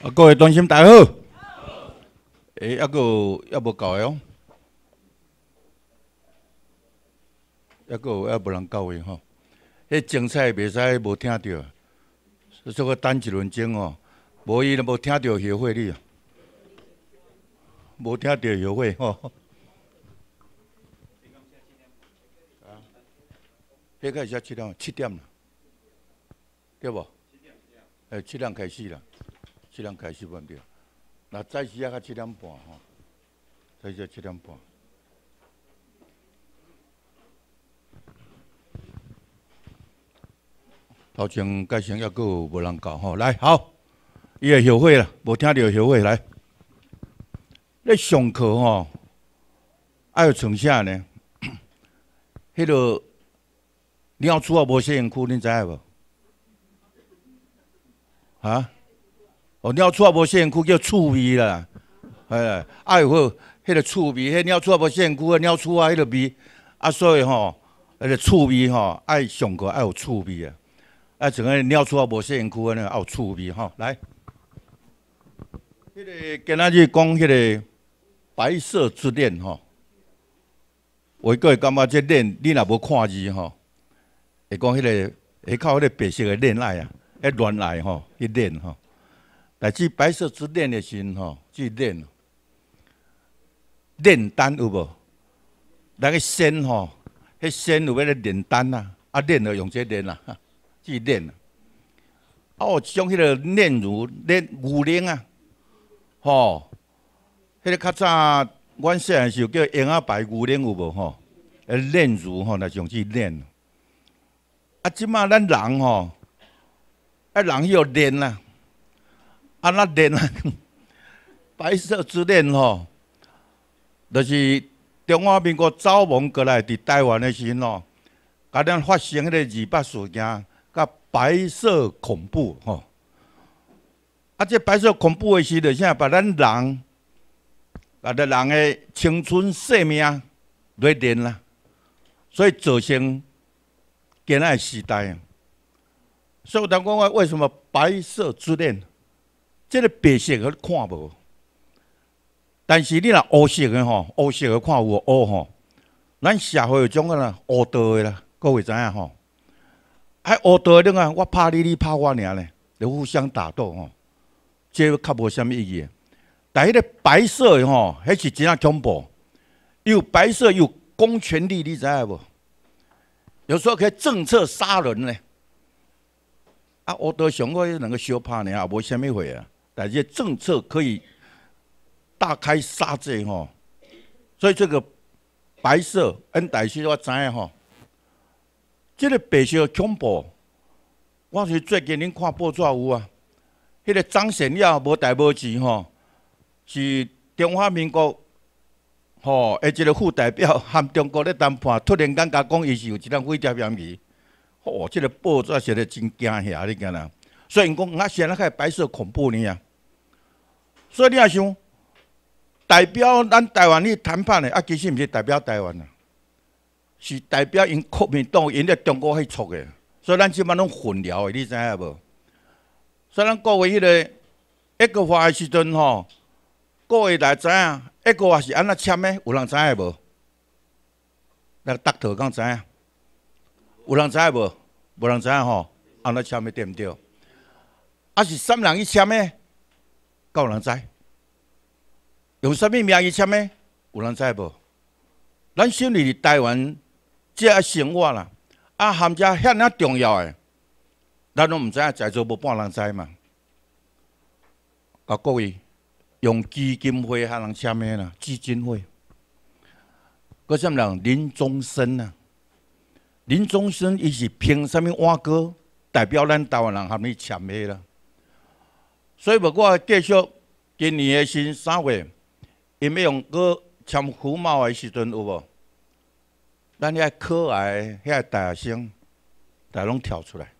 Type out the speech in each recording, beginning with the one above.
啊，各位中心大好，哎，一个也无到诶哦，一个也无人到诶吼，迄精彩袂使无听到，所以等一轮钟哦，无伊都无听到学会你，无听到学会吼。啊，迄个是七点，七点，对无？哎，七点开始啦。七点开始问到，那再时啊七点半吼，再就七点半。头前介绍也够无人教吼，来好，伊会后悔啦，无听到后悔来。在上课吼，爱存下呢，迄个尿厝啊无应哭，恁知无？啊？哦，尿出啊无线裤叫臭味啦，哎，爱有迄个臭味，迄尿出啊无线裤啊尿出啊迄个味，啊所以吼，迄个臭味吼爱上课爱有臭味啊，啊整个尿出啊无线裤啊尼也有臭味吼，来，迄个今仔日讲迄个白色之恋吼，我个感觉这恋你若无看字吼，会讲迄个下靠迄个白色的恋爱啊，迄恋爱吼，迄恋吼。来去白色之恋的心阵吼，去炼炼丹有无？那个仙吼，那仙有咩咧炼丹啊，啊炼的用这炼呐，去炼。哦，像迄个炼乳炼牛奶啊，吼，迄个较早阮细汉时叫婴仔白牛奶有无吼？来炼乳吼，来上去炼。啊，即嘛咱人吼，啊人要炼呐。啊！那恋啊，白色之恋吼，就是中华民国走亡过来伫台湾的时吼，甲咱发生迄个二八事件，甲白色恐怖吼。啊！这白色恐怖的是，就是把咱人，甲咱人的青春生命掠夺啦，所以造成仔爱时代。所以，我讲我为什么白色之恋？这个白色你看无，但是你若黑色的吼，黑色的看有黑吼，咱社会有种个啦，乌道的啦，各位知影吼，还乌道的呢，我拍你，你拍我呢，就互相打斗吼，这较无虾物意义。但迄个白色吼，迄是真啊恐怖，又白色又公权力，你知影无？有时候可以政策杀人呢。啊，乌道上我两个小拍呢，也无虾物会啊。台这政策可以大开杀戒吼，所以这个白色，恩台军我知影吼，这个白色恐怖，我是最近恁看报纸有啊，迄个张显耀无逮捕令吼，是中华民国吼，一个副代表含中国咧谈判，突然间甲讲伊是有一辆非常严厉，吼，即个报纸写得真惊吓你讲啦，所以讲我写那个白色恐怖呢呀。所以你也想代表咱台湾去谈判的，啊，其实毋是代表台湾啊，是代表因国民党因到中国去撮的，所以咱即满拢混淆的，你知影无？所以咱各位迄个一个话的时阵吼，各位来知影一个也是安怎签的，有人知影无？那个大头讲知影，有人知影无？无人知影吼？安怎签的对毋对？啊，是三人去签的。够人知？用什么名义签的？有人知无？咱心里台湾这生活啦，啊，含着遐尔重要的，咱拢毋知影，在座无半人知嘛。啊，各位，用基金会还能签的啦？基金会。嗰些人林宗生呢？林宗生伊是凭什么碗歌代表咱台湾人含去签的啦？所以，我继续今年的新三月，因要用到签虎毛的时阵有无？咱遐可爱遐大学生，侪拢跳出来。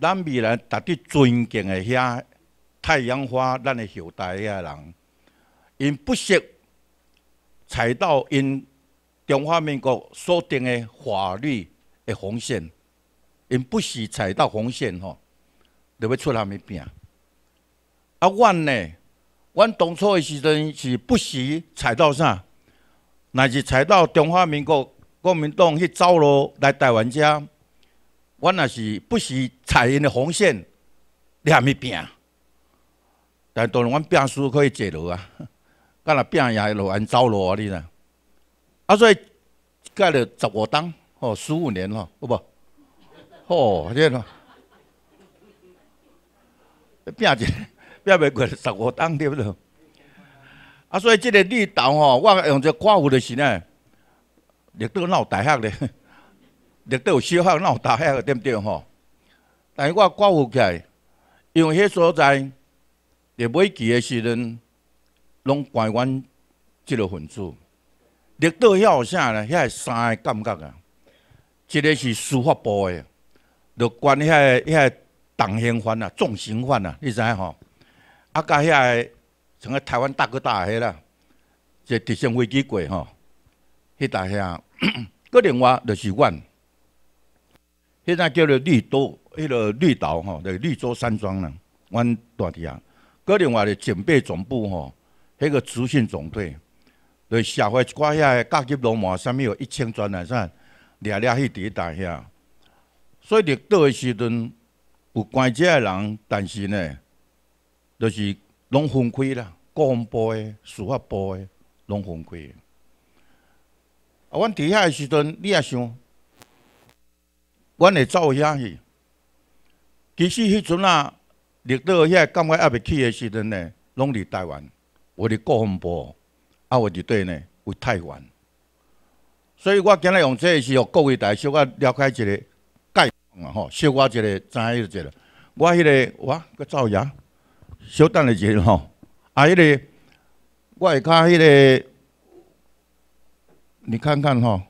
咱未来值得尊敬的遐太阳花，咱的后代遐人，因不惜踩到因中华民国所定的法律的红线，因不惜踩到红线吼，就要出他们兵。啊，阮呢？阮当初的时阵是不时踩到啥，乃是踩到中华民国国民党去走路来台湾遮，阮若是不时踩因的红线，你还没拼？但当然，阮拼输可以坐牢啊，干若拼也一路安走路啊，你呢？啊，所以盖了十五档，哦，十五年咯，有无？哦，这咯，你拼一个。要爿过十五档对不对？啊，所以即个绿岛吼，我用只挂胡的时呢，绿岛闹大黑咧，绿 岛小黑闹大黑个，对不对吼？但是我挂胡起来，因为迄所在，伫买机的时阵，拢关阮即个分子。绿岛遐有啥呢？遐三个感觉啊，一个是司法部个，就关遐遐重刑犯啊、重刑犯啊，你知吼？啊，甲遐个，像个台湾大哥大遐啦，即直升飞机过吼，迄大遐。个 另外就是阮，迄搭叫做绿岛，迄个绿岛吼，就绿洲山庄啦，阮大弟啊。个另外就警备总部吼，迄个执行总队，就社会一寡遐个高级流马，啥物有一千转来上，掠掠去伫迄大遐。所以绿岛的时阵，有关遮个人，但是呢。就是拢分开啦，广部诶、司法部诶，拢分开。啊，阮伫遐诶时阵你也想，阮会走遐去。其实迄阵啊，入到遐感觉还袂起诶时阵呢，拢伫台湾，我伫广部，啊，我伫底呢，伫台湾。所以我今日用即个时候，各位大小我了解一个概况吼，小我一下怎一个。我迄个我个造牙。小等下子吼，啊！迄个，我会看迄个，你看看吼。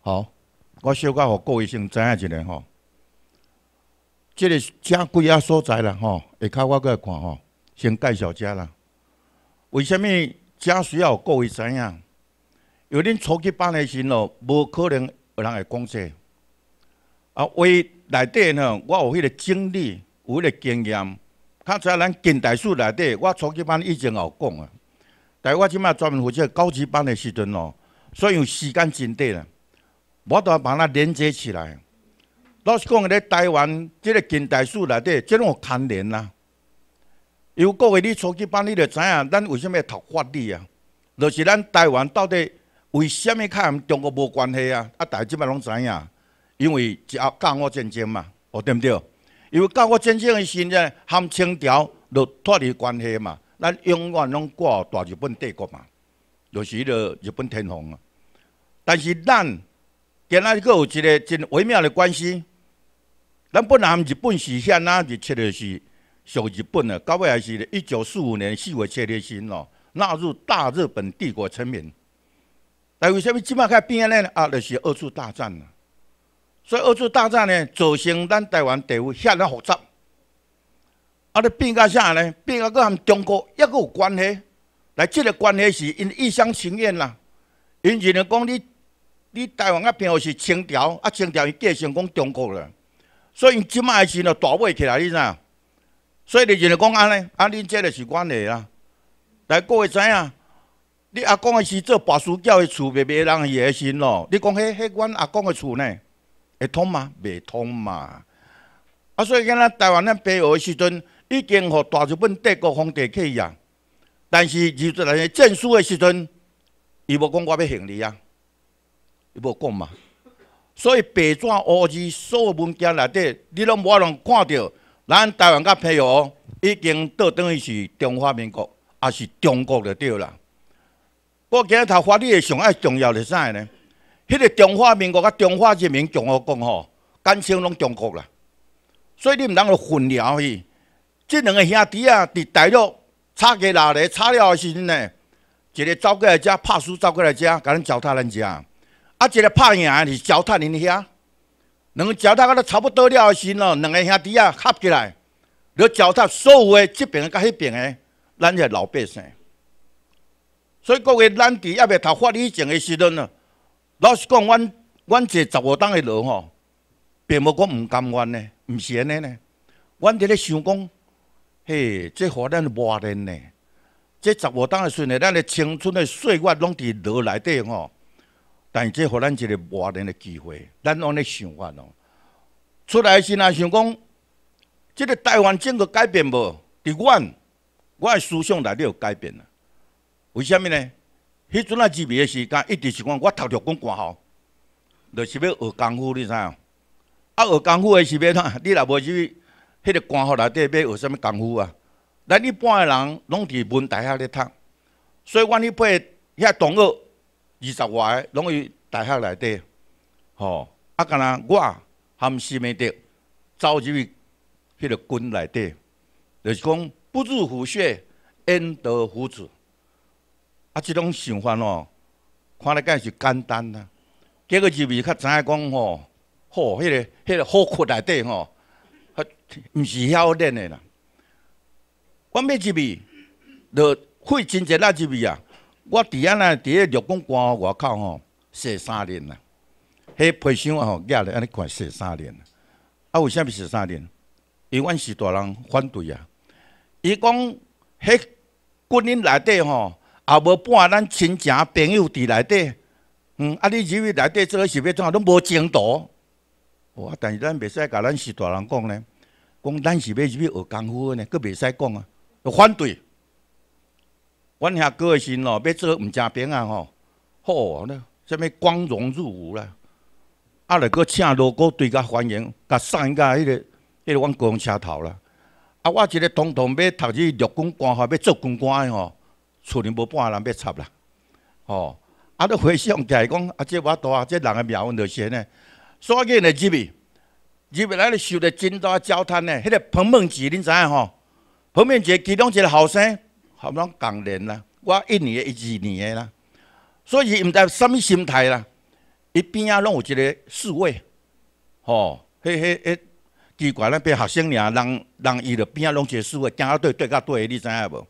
好，我小可互各位先知影一下吼。即个正规啊所在啦吼，下刻我过来看吼，先介绍下啦。为什物正需要各位知影？有恁初级班的时候，无可能有人会讲说。啊，为内底呢？我有迄个经历，有迄个经验。刚才咱近代史内底，我初级班以前也有讲啊，但我即摆专门负责高级班的时阵哦，所以有时间真短啦，我都把它连接起来。老实讲咧，台湾即个近代史内底，这种牵连啦，有果的你初级班你就知影，咱为什么要读法律啊？就是咱台湾到底为什么跟中国无关系啊？啊，大家即摆拢知影，因为叫“港湾战争”嘛，哦，对不对？因为到我真正的心内，含清朝就脱离关系嘛，咱永远拢挂大日本帝国嘛，就是了日本天皇啊。但是咱仔日个有一个真微妙的关系，咱本来日本时像哪日切的是属日本的，到尾是一九四五年四月七日生咯，纳入大日本帝国臣民。但为甚物即摆开变尼啊，就是二次大战呐。所以二次大战呢，造成咱台湾地位遐尔复杂。啊，你变到啥呢？变到个阿中国一个关系。来，即个关系是因一厢情愿啦。因就讲你，你台湾阿边号是清朝，啊，清朝伊继承讲中国了。所以伊即麦时呢大袂起来，你知？所以你就讲安尼，啊，恁这个是关系啦。来，各位知影？你阿公嘅时做拔树叫嘅厝，别别人伊嘸心咯。你讲迄迄阮阿公嘅厝呢？会通吗？未通嘛？啊，所以咱台湾咱澎湖的时阵，已经互大日本帝国皇帝去啊。但是，入到来证书的时阵，伊无讲我要行李啊，伊无讲嘛。所以，白纸黑字、所有文件内底，你拢无法通看到。咱台湾甲澎湖已经都等于是中华民国，还是中国的对啦？我今日头法律上爱重要的啥呢？迄个中华民国甲中华人民共和国吼，简称拢中国啦，所以你毋通去混淆去。即两个兄弟啊，伫大陆吵架闹咧，吵了时阵呢？一个走过来遮拍输，走过来遮甲咱糟蹋咱遮；啊，一个拍赢是糟蹋恁遐。两个脚踏到差不多了时咯，两个兄弟啊合起来，你糟蹋所有的即边甲迄边的咱这老百姓。所以各位，咱伫要读法律以前的时阵呢。老实讲，阮阮这十五档的路吼，并无讲毋甘愿呢，毋是安尼呢。阮伫咧想讲，嘿，这互咱是练人呢。这十五档的时阵，咱的青春的岁月拢伫落内底吼。但是这互咱一个磨练的机会，咱安尼想法咯。出来时若想讲，即个台湾整个改变无？伫阮，我诶思想内底有改变啦。为啥物呢？迄阵啊，入美诶，时间一直是讲我读着讲官校，就是要学功夫，你知影？啊，学功夫诶是要怎？你若无去迄个官校内底欲学啥物功夫啊？咱一半诶人拢伫文大遐咧读，所以阮迄半遐同学二十外个拢伫大学内底，吼啊，干呐我含西美德走入去迄个军内底，著是讲不入虎穴，焉得虎子。啊，即种想法哦，看来敢是简单啦。结果入去较知影讲吼，吼迄个迄个好窟内底吼，啊，毋是晓练的啦。我入去，就费真钱入去啊！我伫啊，伫个六宫关外口吼，坐三年啦。迄皮箱吼，举咧安尼看坐三年。啊，为啥物坐三年？伊阮是大人反对啊。伊讲迄军人内底吼。啊！无半咱亲情朋友伫内底，嗯，啊！你入为内底做是欲怎啊？拢无前途。哇！但是咱袂使甲咱是大人讲咧，讲咱是欲入学功夫呢，佫袂使讲啊，反对。阮遐哥的心咯，欲做毋正兵啊吼，好啦，虾物光荣入伍啦，啊！来佫请锣鼓队甲欢迎，甲送一迄个，迄个阮公车头啦，啊！我一个统统欲读去陆军官校，欲做军官的吼。厝里无半个人要插啦，吼！啊，都回想起来讲，啊，即我大啊，即人的命运就是尼。所以呢，入去，入去来里收着真多交炭呢。迄个彭梦杰，恁知影吼？彭梦杰其中一个后生，后爿共人啦，我一年也一二年的啦。所以毋知什物心态啦，伊边啊拢有一个侍卫，吼，迄迄迄奇怪咱变学生伢人人伊着边啊拢一个侍卫，行到对对甲对，你知影无？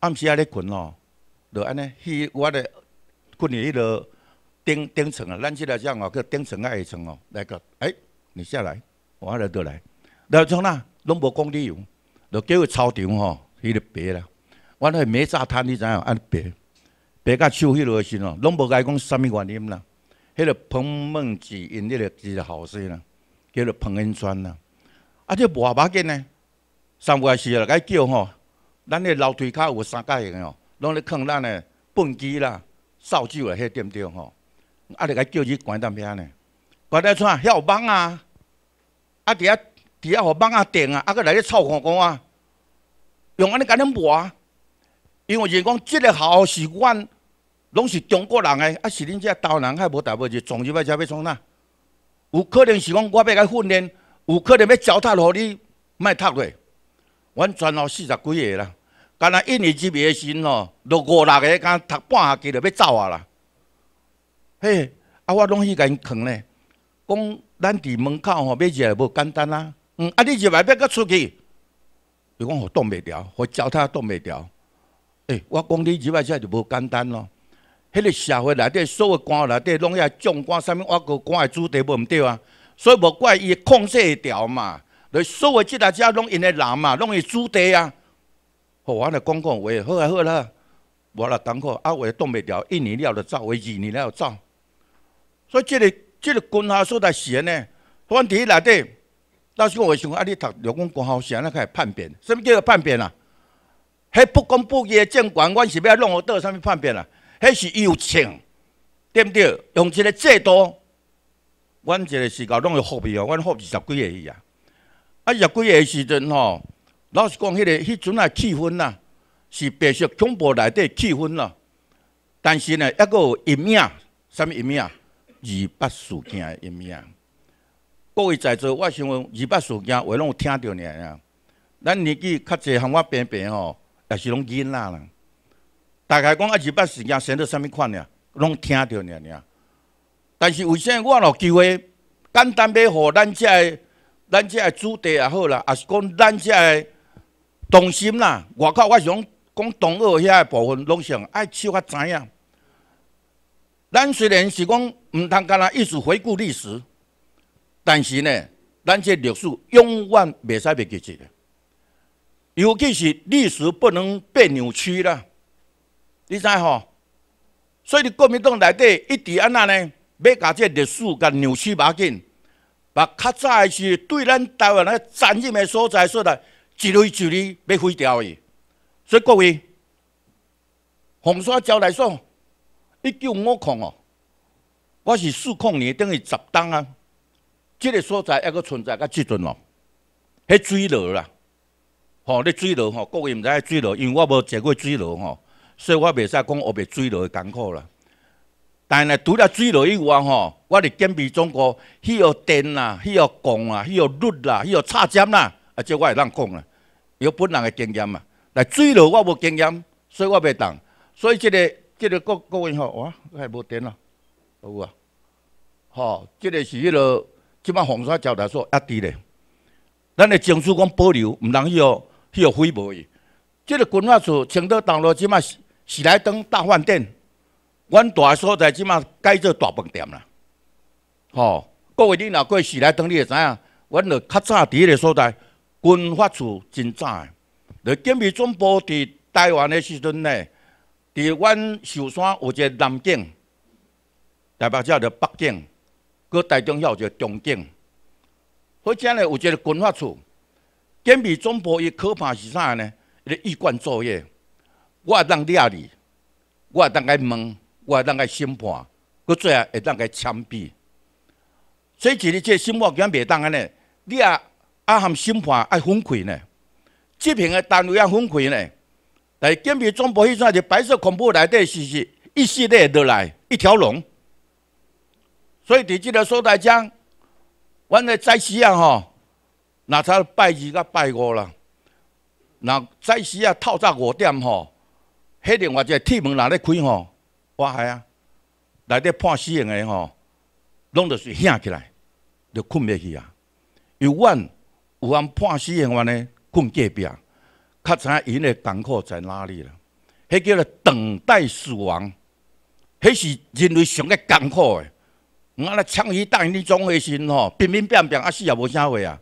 暗时啊咧困咯，就安尼去我咧困在迄落顶顶层啊，咱即个讲哦，叫顶层啊下层哦来个，哎你下来，我来倒来，来从哪拢无讲理由，就叫去操场吼，迄就别啦，我那是煤渣滩，你知影安别，别甲树迄落先哦，拢无甲伊讲啥物原因啦，迄个彭梦子因迄个是后生啦，叫做彭恩川啦，啊这爸爸见呢，三不时来叫吼。咱迄楼梯骹有三间型吼，拢咧坑咱诶粪箕啦、扫帚诶迄点点吼，啊！着甲叫伊关淡薄仔呢？关咧创啊？遐有蠓啊，啊！伫遐伫遐，互蠓啊、叮啊，啊！搁来去臭烘烘啊，用安尼甲恁抹，因为是讲即个校是阮，拢是中国人诶，啊！是恁遮刀人，还无大不就撞入来遮要创哪？有可能是讲我要甲训练，有可能要脚踏落你卖踏落。阮全号四十几个啦。干那一年级别时吼，落五六个，敢读半学期就要走啊啦！嘿，啊我拢去甲因劝咧，讲咱伫门口吼，买车无简单啊！嗯，啊你入来欲个出去，伊讲我冻袂调，我教他冻袂调。诶，我讲你入来遮就无简单咯。迄个社会内底，所有官内底，拢遐讲官，啥物我国官的主题无毋对啊？所以无怪伊控制会调嘛。就所有即大遮拢因的人嘛，拢会主题啊。我安尼讲讲话好的好啦，我来当课，啊，我冻袂调，一年了就走，我二年了就走，所以这个这个军校是来写呢，问题内底，老时候我想啊，你读两公国安尼开始叛变，什么叫做叛变啊？迄不公不义的政权，阮是要弄互倒什物叛变啊？迄是友情，对不对？用这个制度，阮这个时候弄何货币啊？阮货二十几个去啊，二十几的时阵吼。老实讲，迄个迄阵啊，气氛呐，是白色恐怖内底气氛咯。但是呢，一有一面，什物一面啊？二八事件的一面。各位在座，我想二八事件，话拢有听着呢咱年纪较济，和我平平吼，也是拢仔啦。大概讲啊，二八事件成了什物款呢？拢听着呢呀。但是为啥我有机会简单买互咱遮？的，咱遮的主题也好啦，也是讲咱遮的。同心啦，外口我想讲，同学遐个部分拢想爱笑较知影。咱虽然是讲毋通，干那一直回顾历史，但是呢，咱这历史永远袂使袂记住，尤其是历史不能被扭曲啦。你知吼？所以国民党内底一直安那呢，要甲这历史甲扭曲嘛紧，把较早是对咱台湾来残忍的所在出来。积累积累要毁掉伊。所以各位，洪沙礁来说，一九五矿哦，我是四矿年等于十栋啊，这个所在还阁存在到即阵哦，迄水落啦，吼咧水落吼，各位毋知爱水落，因为我无坐过水落吼，所以我袂使讲学袂水落的艰苦啦。但系呢，除了水落以外吼，我咧对备中国，迄个电啦，迄个钢啊，迄个率啦，迄个插针啦，啊即我会当讲啦。有本人的经验嘛？来水路，我无经验，所以我袂动。所以即个、即个各各位吼，我系无电咯，有无？吼，即个是迄落即摆红沙招台所压低咧。咱的证书讲保留，毋通迄哦迄哦毁无去。即个规划处青岛东路即摆喜来登大饭店，阮大的所在即摆改做大饭店啦。吼，各位你若过喜来登，你会知影，阮就较早伫迄个所在。军法处真早个，伫金备总部伫台湾的时阵呢，伫阮寿山有一个南警，台北叫着北警，搁台中有一个中警。而且呢，有一个军法处，金备总部伊可怕是啥呢？伊个一贯作业，我当量你，我当该问，我当该审判，搁最后会当该枪毙。所以其实这审判员袂当安尼，你也。啊，含审判爱分开呢！这边个单位啊，分开呢！来，金边总部迄阵是白色恐怖内底，是是一系列落来一条龙。所以伫即个所在家，阮那早时啊吼，若差拜二甲拜五啦，若早时啊，透早五点吼，迄另外一个铁门若咧开吼，我嗨啊，内底判死刑个吼，拢着是响起来，着困不去啊，有阮。有案判死刑话呢，困隔壁，较知影伊的艰苦在哪里了？迄叫做等待死亡，迄是人类上个艰苦诶。我咧枪鱼弹你总会信吼，乒乒乓乓啊，死也无啥话啊。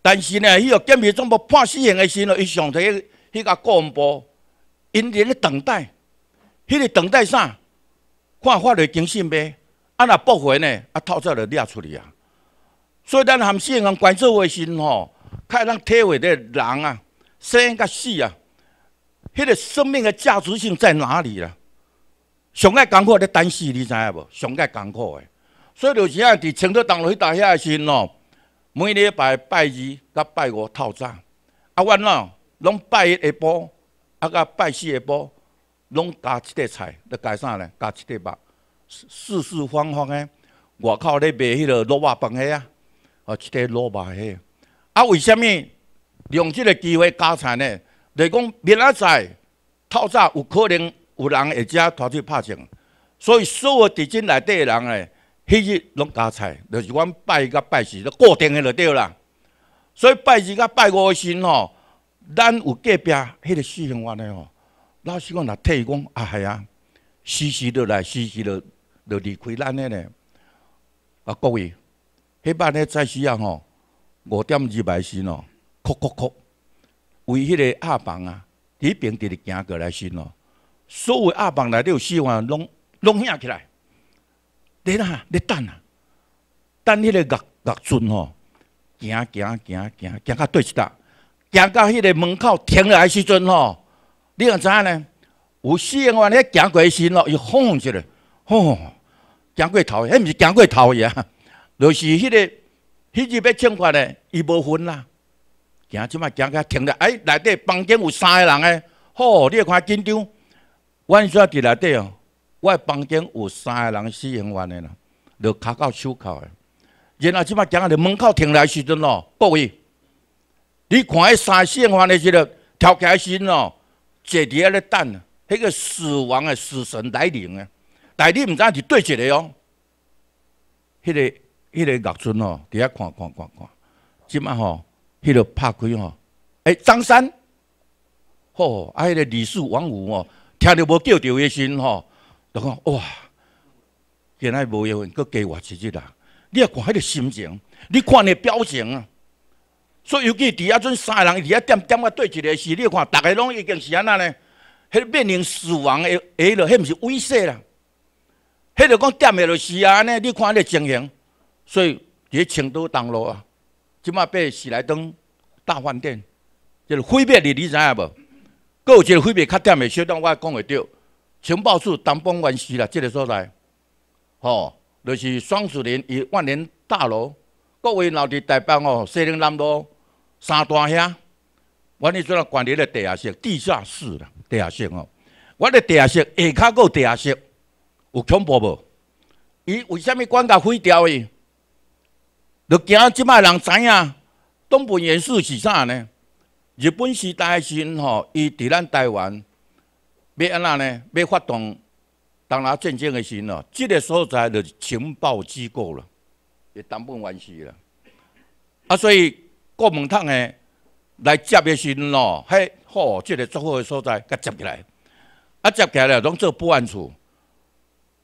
但是呢，迄个监狱总部判死刑诶时，候伊上着迄个广部，因在咧等待。迄个等待啥？看法律精神呗。啊，若驳回呢，啊，偷早著掠出去啊。所以，咱含先讲关注卫生吼，看咱体会个人啊，生甲死啊，迄个生命的价值性在哪里啦？上个艰苦伫单死，你知影无？上个艰苦的，所以就是啊，伫承德东路迄搭遐个时阵吼，每礼拜拜二甲拜五透早，啊我喏，拢拜一下晡，啊甲拜四下晡，拢加一块菜，咧加啥呢？加一块肉，四四方方的，外口咧卖迄个卤肉饭的啊。啊，一个萝马嘿！啊，为什么用这个机会加菜呢？就是讲明仔载透早有可能有人会遮跑去拍仗，所以所有地震内底人诶，迄日拢加菜，就是讲拜甲拜时，固定诶，就对啦。所以拜二甲拜五时吼，咱有隔壁迄个四人我诶吼，老师讲来伊讲啊系啊，死死落来，死死落，就离开咱的呢。啊，各位。迄班咧在需要吼，五点二百新哦，哭哭哭，为迄个阿房啊，伫平直的行过来新哦，所有阿房内底有四万拢拢响起来。你呐，你等啊，等迄个岳岳阵吼，行行行行行到对起搭，行到迄个门口停来时阵吼，你有怎呢？有四万咧行过来新伊又轰出来，吼，行过头，迄毋是行过头呀？就是迄个，迄日要惩罚嘞，伊无分啦。行，即摆行开停咧，哎，内底房间有三个人诶。好，你看紧张。我阵伫内底哦。我房间有三个人四人玩诶啦，就卡到手铐诶。然后即马行下，伫门口停来时阵哦，不畏。你看，迄三四人玩的时候，跳起时身哦，坐伫遐咧等。迄个死亡诶，死神来临诶，但你毋知是对一个哦，迄个。迄个岳春吼，伫遐看看看看，即摆吼，迄个拍开吼，哎，张三，吼，啊，迄个李四、王五吼，听着无叫着诶声吼，就讲哇，现来无缘分，搁加活一日啦！你啊看迄个心情，你看你表情啊，所以尤其伫下阵三人伫遐点点个对一个时，你要看，逐个拢已经是安那呢？迄面临死亡的，迄落迄毋是威慑啦，迄落讲点下就是啊，安尼你看迄个情形。所以，伫青岛东路啊，即马被喜来登大饭店就是毁灭了，你知影无？有一个毁灭，较点诶，小段我也讲会着，情报处东方院是啦，即个所在，吼，就是双子林与万年大楼。各位老弟代表哦，西宁南路三大兄，我伫做管理咧地下室，地下室啦，地下室哦，我咧地下室下骹有地下室有恐怖无？伊为虾米管甲毁掉伊？就惊即摆人知影，东本原事是啥呢？日本时代诶时吼，伊伫咱台湾要安那呢？要发动当拉战争诶时吼，哦，即个所在就是情报机构了，是当本原事了。啊，所以国民党诶来接诶时阵迄嘿好，即个最好诶所在，甲接起来，啊接起来，拢做保安处，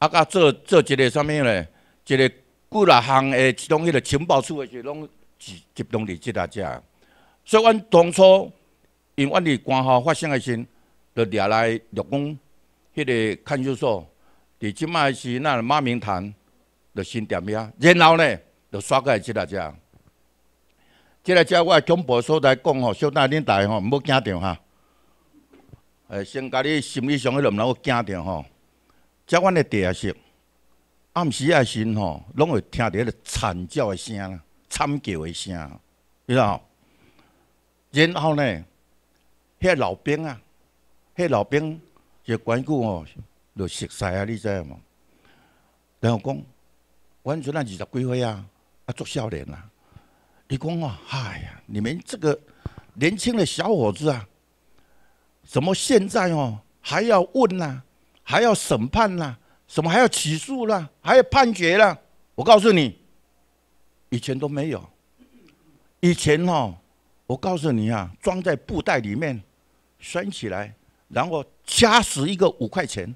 啊甲做做一个啥物呢？一个几来项的其种迄个情报处诶，是拢集中伫即搭遮。所以阮当初，因阮伫官后发生诶时，就掠来绿宫迄个看守所。伫即卖是那马鸣潭，就新店面。然后呢，就刷来即搭遮。即个遮我总播所在讲吼，小大人台吼，毋要惊着哈。诶，先甲你心理上迄落唔要惊着吼。遮阮的第二性。暗时啊，时吼，拢会听到迄个惨叫的声，惨叫的声，你知道？然后呢，迄老兵啊，迄老兵，就关管教就熟悉啊，你知啊嘛？然后讲，完全那二十几岁啊，啊，做少年啊。伊讲啊，哎呀，你们这个年轻的小伙子啊，怎么现在哦还要问啊，还要审判啊？什么还要起诉了，还要判决了？我告诉你，以前都没有。以前哈，我告诉你啊，装在布袋里面，拴起来，然后掐死一个五块钱，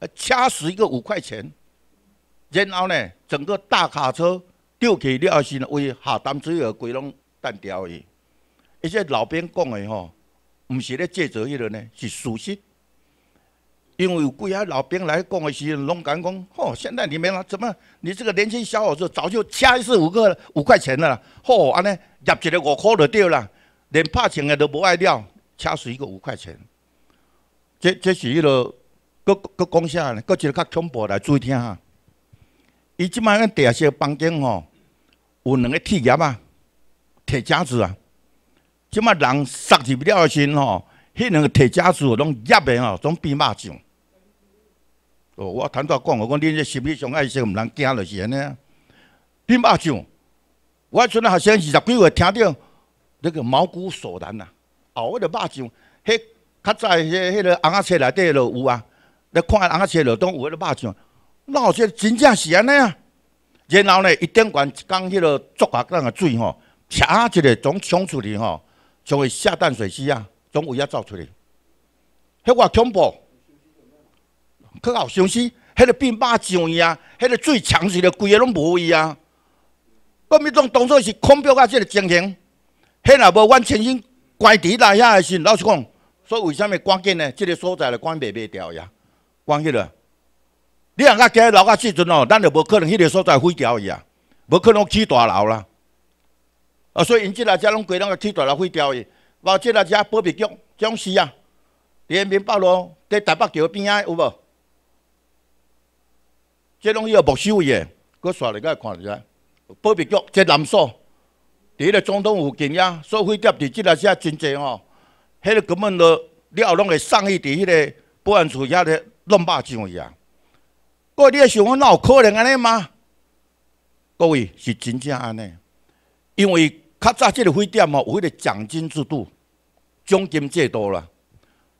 呃，掐死一个五块钱，然后呢，整个大卡车丢给来后是为下淡水的鬼拢蛋掉已。一些老兵讲的哦，不是在借责任的呢，是熟实。因为有几啊，老兵来讲的时，拢敢讲吼。现在你们啊，怎么你这个年轻小伙子早就掐一次五个五块钱了，吼安尼入一个五块就对了，连拍钱的都不爱掉，掐死一个五块钱。这这是迄个，搁搁讲下呢？搁一个较恐怖来注意听哈。伊即卖个地下室房间吼，有两个铁夹啊，铁夹子啊。即卖人塞入了身吼，迄两个铁夹子拢夹的吼，拢变肉酱。我坦白讲，我讲恁这心理上爱惜，毋通惊落是安尼。碘化氢，我做阵学生二十几岁听着那个毛骨悚然啊！哦，迄个化氢，迄较早迄迄个红仔册内底就有啊。你看红仔车里当有迄个化氢，那真真正是安尼啊。然后呢，一点关讲迄个化学量的水吼，一下就个总冲出来吼，像下淡水溪啊，从尾叶走出来，迄个恐怖。可后相似，迄个兵马仗伊啊，迄个最强势的规个拢无伊啊。我咪种当初是恐吓个即个情形，迄若无阮亲先关伫内遐的时，老实讲，所以为啥物关紧呢？即个所在个关袂袂掉呀，关起了。你若讲加留到即阵哦，咱就无可能迄个所在毁掉伊啊，无可能起大楼啦。啊，所以因即啊遮拢规拢个起大楼毁掉伊，无即啊遮保密局僵尸啊，人民北路伫台北桥边仔有无？即拢伊个目手位个，我刷入去看入来，保密局、济南所，伫个总统附近呀，以飞点伫即个些真济吼，迄个根本都，了后拢会送去伫迄个保安处遐咧弄把上去啊！各位你也想讲哪有可能安尼吗？各位是真正安尼，因为较早即个飞点吼，有迄个奖金制度，奖金制度啦，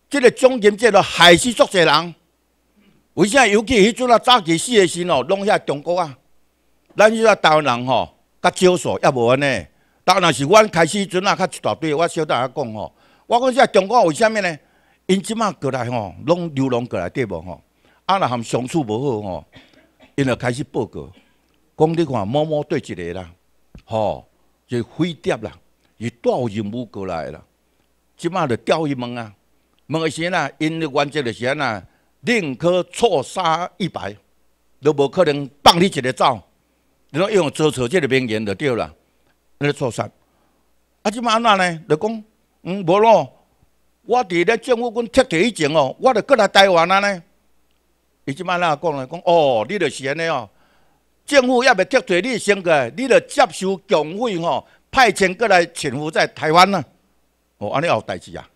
即个奖金制度害死足济人。为啥？尤其迄阵啊，早期死的时哦，弄遐中国啊，咱这台湾人吼，较少数也无安尼。当然是阮开始阵啊，较一大堆。我小弟阿讲吼，我讲这中国为啥物呢？因即马过来吼，弄流浪过来对无吼？啊，若含相处无好吼，因就开始报告，讲你看某某对一个啦，吼，就飞碟啦，伊带任务过来啦，即马就钓伊问啊。问个时呢，因的原则就是安那？宁可错杀一百，都无可能放你一个走。你讲用左手这个名言就对了，你错杀。啊，这摆怎呢？就讲，嗯，无咯，我伫咧政府军撤退以前哦，我就过来台湾啊呢。伊这摆怎讲呢？讲哦，你就是安尼哦。政府要袂撤退，你先个，你就接受经费哦，派遣过来潜伏在台湾呐。哦，安尼有代志啊。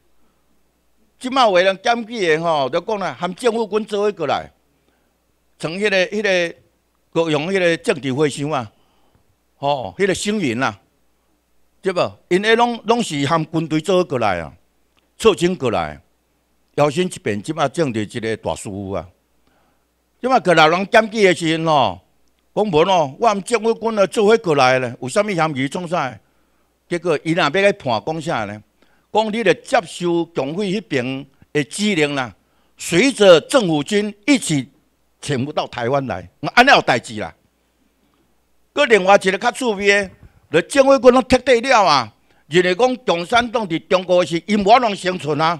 即马有人检举的吼，就讲啦，含政府军做伙过来，从迄个迄个国用迄个政治花商啊，吼，迄个声援啊，对无？因为拢拢是含军队做伙过来啊，凑钱过来，邀请一遍即马政治一个大事啊。即马个人检举的时阵吼，讲无咯，我含政府军来做伙过来咧，有啥物嫌疑，创啥？结果伊若要来判讲啥咧？讲你要接收剿会迄边的指令啦，随着政府军一起潜伏到台湾来，我安尼有代志啦。佮另外一个较趣味的，政府军都撤退了啊，认为讲共产党伫中国是无法能生存啊，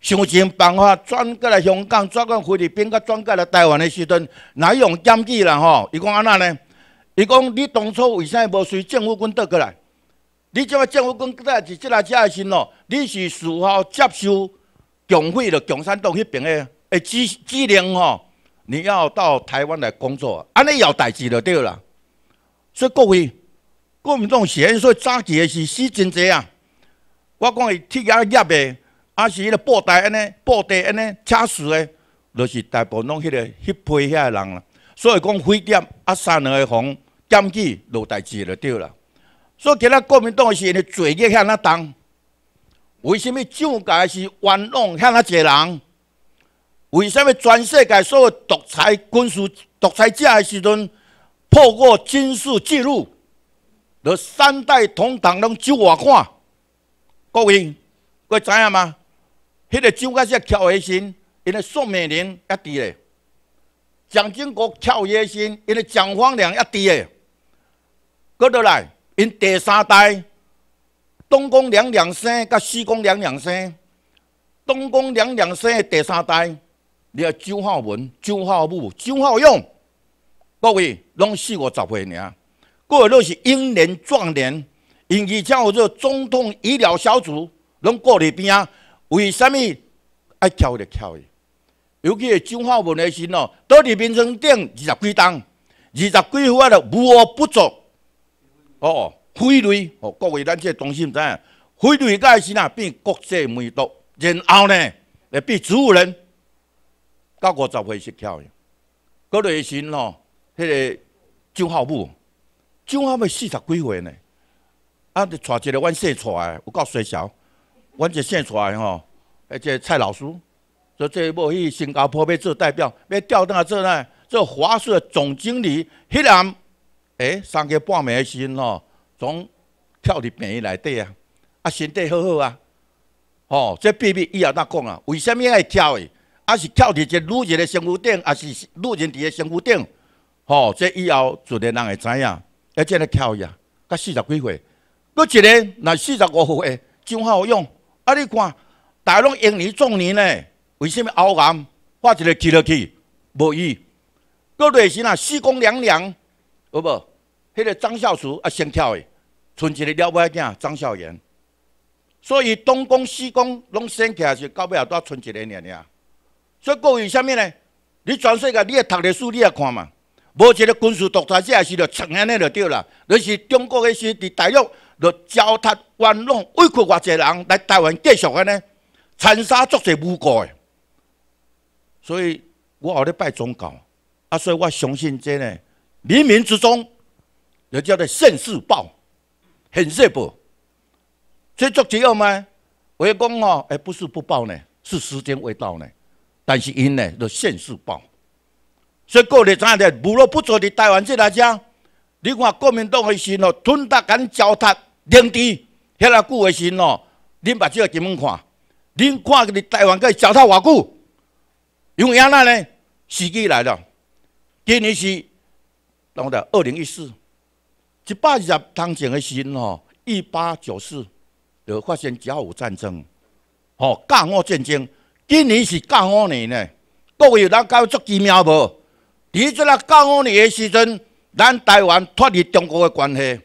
想尽办法转过来香港，转过来菲律宾，佮转过来台湾的时阵，哪用检举啦吼？伊讲安那呢？伊讲你当初为啥无随政府军倒过来？你即么政府讲，代是即来遮爱心咯，你是事后接收共苦的共产党迄边的的技技能吼，你要到台湾来工作，安尼有代志就对啦。所以各位，国民党现在所早期的是死真济啊，我讲伊铁压业的，还是迄个布袋安尼，布袋安尼，车死的，就是大部分拢迄个迄批遐人啦。所以讲，会压啊，三两个红检举有代志就对了。所以，今仔国民党是伊罪孽向那重？为什么蒋介石冤枉向那多人？为什么全世界所有独裁军事独裁者诶时阵破过军事纪录？着三代同堂拢怎我看？各位，会知影吗？迄个蒋介石跳下身，伊个宋美龄也伫咧；蒋经国跳下身，伊个蒋方良也伫诶。过落来。因第三代，东宫娘娘生，甲西宫娘娘生，东宫娘娘生的第三代，你啊周浩文、周浩武、周浩勇，各位拢四五十岁尔，各位都是英年壮年，因而有叫个总统医疗小组，拢过里边啊，为什么爱跳就跳去？尤其是周浩文的时哦，倒伫边中顶二十几栋，二十几户都无恶不作。哦，飞类哦，各位咱这同事知影，飞类开始呐变国际病毒，然后呢会变植物人，到五十回心跳。各类型哦，迄个周浩武，周浩武四十几岁呢。啊，带一个阮姓带，有够衰潲。阮一姓带吼，而且蔡老师，说这要去新加坡要做代表，要调动啊做呢，做华硕的总经理迄人哎，三个半暝的时阵吼，总跳入便衣内底啊，啊，身体好好啊，吼，这秘密以后才讲啊？为什么爱跳个？啊是跳伫只女人的身躯顶，啊是女人伫个身躯顶，吼，这以后自然人会知影，而且来跳啊。甲四十几岁，佫一个那四十五岁，怎好用？啊你看，大拢英年壮年诶，为什么熬癌？发一个去落去，无伊，佫内心啊，四湿凉凉。好无？迄个张孝慈啊，先跳诶，剩一个了尾囝张孝炎。所以东宫西宫拢先起来，是到尾也都剩一个了所以故为啥物呢？你全世界，你也读历史，你也看嘛。无一个军事独裁者，也是要像安尼就对啦。你是中国的是伫大陆，着焦蹋、玩弄、委屈偌济人来台湾继续安尼残杀足侪无辜诶。所以我后日拜宗教，啊，所以我相信真诶。冥冥之中，那叫做现世报，现世报，这作极恶吗？我要讲哦，诶，不是不报呢，是时间未到呢。但是因呢，那现世报，所以过去咱的无路不错的台湾这大家，你看国民党的心哦，吞大咁焦突，领地，遐个久嘅心哦，你把这怎么看？你看佢台湾佮焦突偌久？因为哪呢时机来了，今年是。那我二零一四一百二十汤前的时吼，一八九四就发生甲午战争，吼，甲午战争今年是甲午年呢。各位有人够足奇妙无？伫即个甲午年的时阵，咱台湾脱离中国的关系。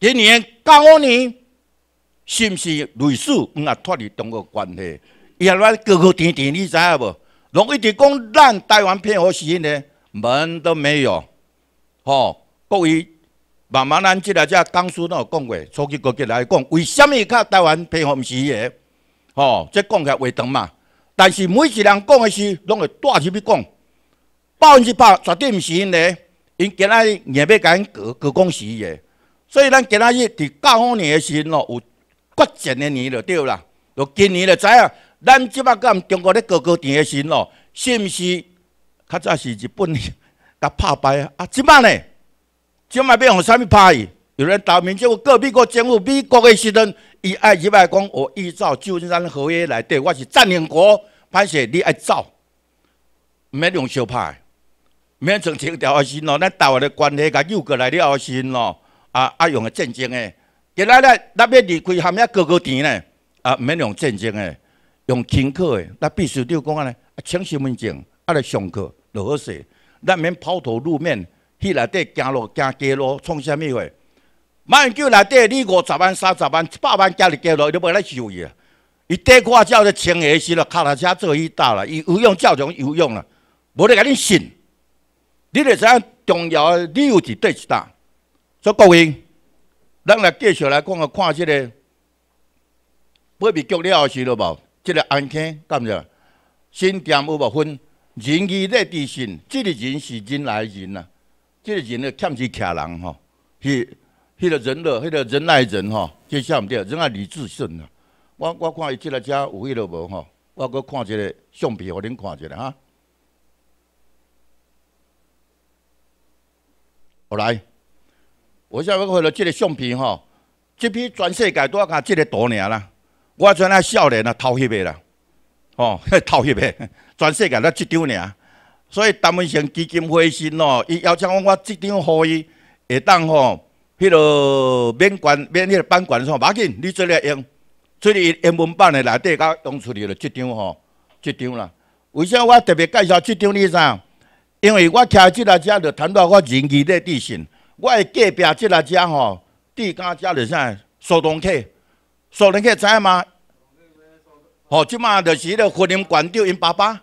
今年甲午年是毋是类似也脱离中国关系？伊来高高甜甜，你知影无？拢一直讲咱台湾偏何时呢？门都没有。吼，各位，慢慢咱即遮只苏书有讲过，初级高级来讲，为什么较台湾平衡是伊个？吼，即讲起来话长嘛。但是每一人讲诶是拢会带入去讲，百分之百绝对毋是因诶，因今仔日硬要因佮佮讲是伊个。所以咱今仔日伫旧年诶时咯，有决战诶年就对啦？就今年就知影，咱即摆讲中国咧，高考弟诶时咯，是毋是较早是日本？甲拍败啊！啊，即摆呢，即摆要用啥物拍？有人道明，就个美国政府，美国个时阵，伊爱入来讲我依照旧金山合约来对，我是占领国，歹势你爱走，毋免用相拍，免从清条爱心咯，咱大陆个关系甲救过来，你后心咯。啊啊，用战争诶！今仔日咱要离开含面高个地呢，啊，毋免用战争诶，用停客诶，咱必须你要讲安尼，啊，请身份证，啊来上课，落好势。咱免抛头露面，去内底行路、行街路，创啥物货？马叫内底你五十万、三十万、一百万加入街路，你袂来收伊啊？伊短裤照在穿鞋是了，脚踏车坐伊搭啦，伊游泳照常游泳啦，无咧甲恁信？你知影重要由游地对搭。所以各位，咱来继续来讲啊，看即个，买物件了是了无？即个安溪干物，新店有无分？仁义在自信，这个人是人来人呐，这个人呢，欠是倚人吼是迄个人咯，迄个人爱人哈，这下唔对，人爱李自顺呐。我我看伊即个遮有迄个无吼，我阁看一个相片，互恁看一下哈。好来，我想要发了即个相片吼，即批全世界都要看即个图尔啦。我做那少年啊，偷翕的啦，吼、哦，偷翕的。全世界那一张呢？所以，陈文成基金会是喏，伊邀请我，我这张互伊会当吼，迄个免管免迄个版权，吼，要紧，你做咧用，做在英文版的内底，甲用出去了这张吼，这张啦。为啥我特别介绍这张呢？啥？因为我徛即个只，就谈到我人义的地信。我隔壁即个只吼，地家只了啥？苏东克，苏东克影吗？吼，即马就是迄个婚姻关照因爸爸。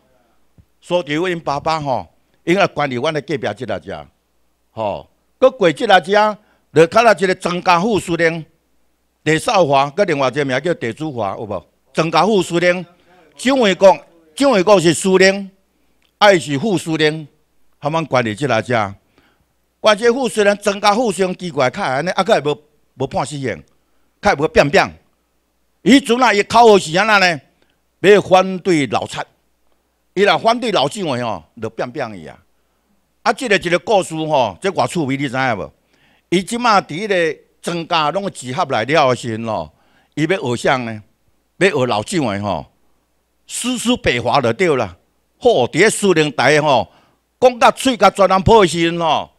所以，因爸爸吼，因也管理阮的隔壁即个家，吼，佮过即个家，来看一个增加副司令，第少华佮另外一个名叫地主华有无？增加副司令，怎会讲？怎会讲是司令？爱是副司令？泛泛管理即个家。关键副司令增加互相奇怪，较安尼，啊，佮会无无判死刑，会无变变。伊主要伊口号是安那呢？要反对老蔡。伊若反对老政诶吼，就变变伊啊！啊，即个一个故事吼，即个趣味你知影无？伊即满伫迄个增加拢个集合来了时阵吼，伊要学啥呢，要学老政诶吼，诗词白话就对啦。了。伫蝶双人台吼，讲到嘴甲全人破时阵吼，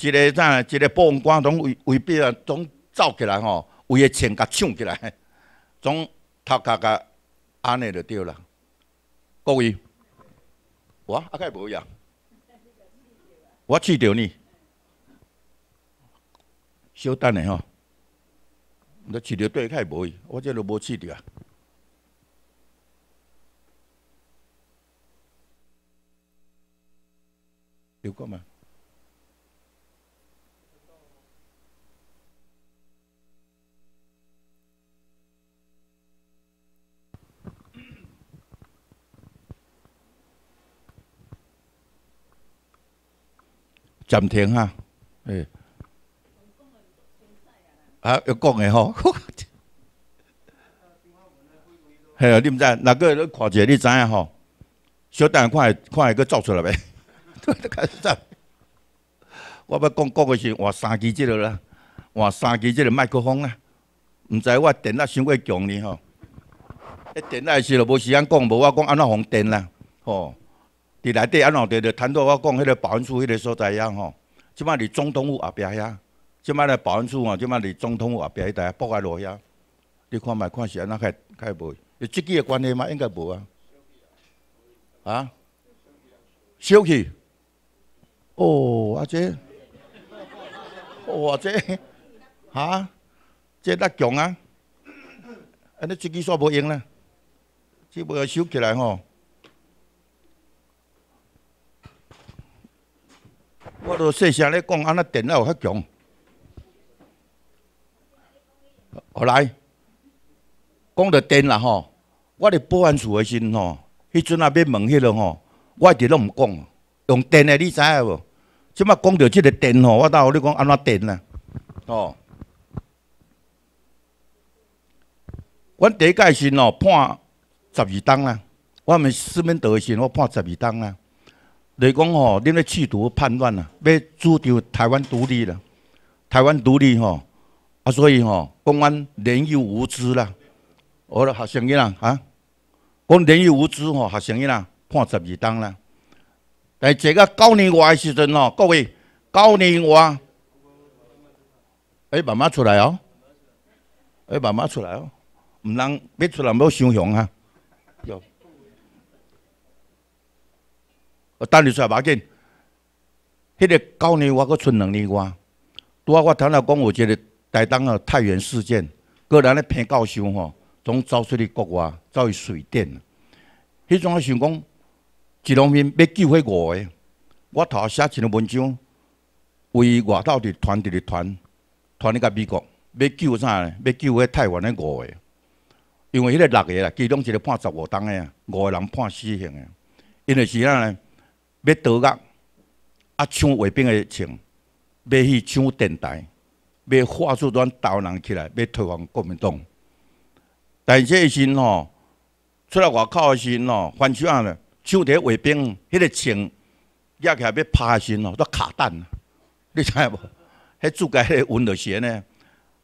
一个怎一个保安总围围边总走起来吼，为个钱甲抢起来，总 头壳甲安尼就对啦。各位。我阿盖无呀，我去着呢。小等下吼，那去着对开无？我这都无试着。啊。有讲吗？暂停哈，诶，啊要讲诶吼，系啊，你毋知，哪个在看者，你知影吼？小等看下看下，佫走出来未？我要讲讲的是换三支即个啦，换三支即个麦克风啦，毋知我电啊伤过强呢吼？诶，电来是啦，无时间讲，无我讲安那红电啦，吼。伫内底啊，两地就谈到我讲迄个保安处迄个所在呀吼。即摆伫总统府后壁呀，即摆咧保安处吼，即摆伫总统府后壁迄带，八海路遐，你看卖，看是安怎开开无？有手机嘅关系嘛？应该无啊。啊？收起。哦，啊这，哦这，啊，这得强啊。安尼手机煞无用啦，即无袂收起来吼。我都细声咧讲，安那电有遐强？后来，讲到电啦吼，我伫保安处诶时阵吼，迄阵阿要问迄了吼，我一直拢毋讲，用电诶，你知影无？即马讲到即个电吼，我倒好你讲安那电啊？哦，阮第一界时哦判十二档啦，我阿咪思明岛诶时阵我判十二档啦。嚟讲吼，恁要企图叛乱啊，要主张台湾独立啦，台湾独立吼，啊所以吼，公安年幼无知啦，我的学生意啦，啊，讲年幼无知吼，学生意啦，判十二当啦。但这个九年外时阵吼，各位九年外，哎，妈妈出来哦，哎，妈妈出来哦，唔能别出来要相雄啊。等你出来，要紧。迄个九年我阁剩两年个。拄仔我听了讲，有一个台东的太原事件，个人咧骗教授吼，总走出去国外，走去水电。迄种我想讲，一农民要救迄五个，我头写一篇文章，为外头的团，队的团，团去甲美国，要救啥？要救迄太原的五个，因为迄个六个啦，其中一个判十五的，五个人判死刑的，因为是呐咧。要倒啊！啊，抢卫兵的枪，要去抢电台，要化作咱刀人起来，要推翻国民党。但这时吼，出来外口的时吼，翻手啊，抢提卫兵，迄个枪压起来要拍的时哦，都卡弹你知影无？迄主角迄个温的鞋呢？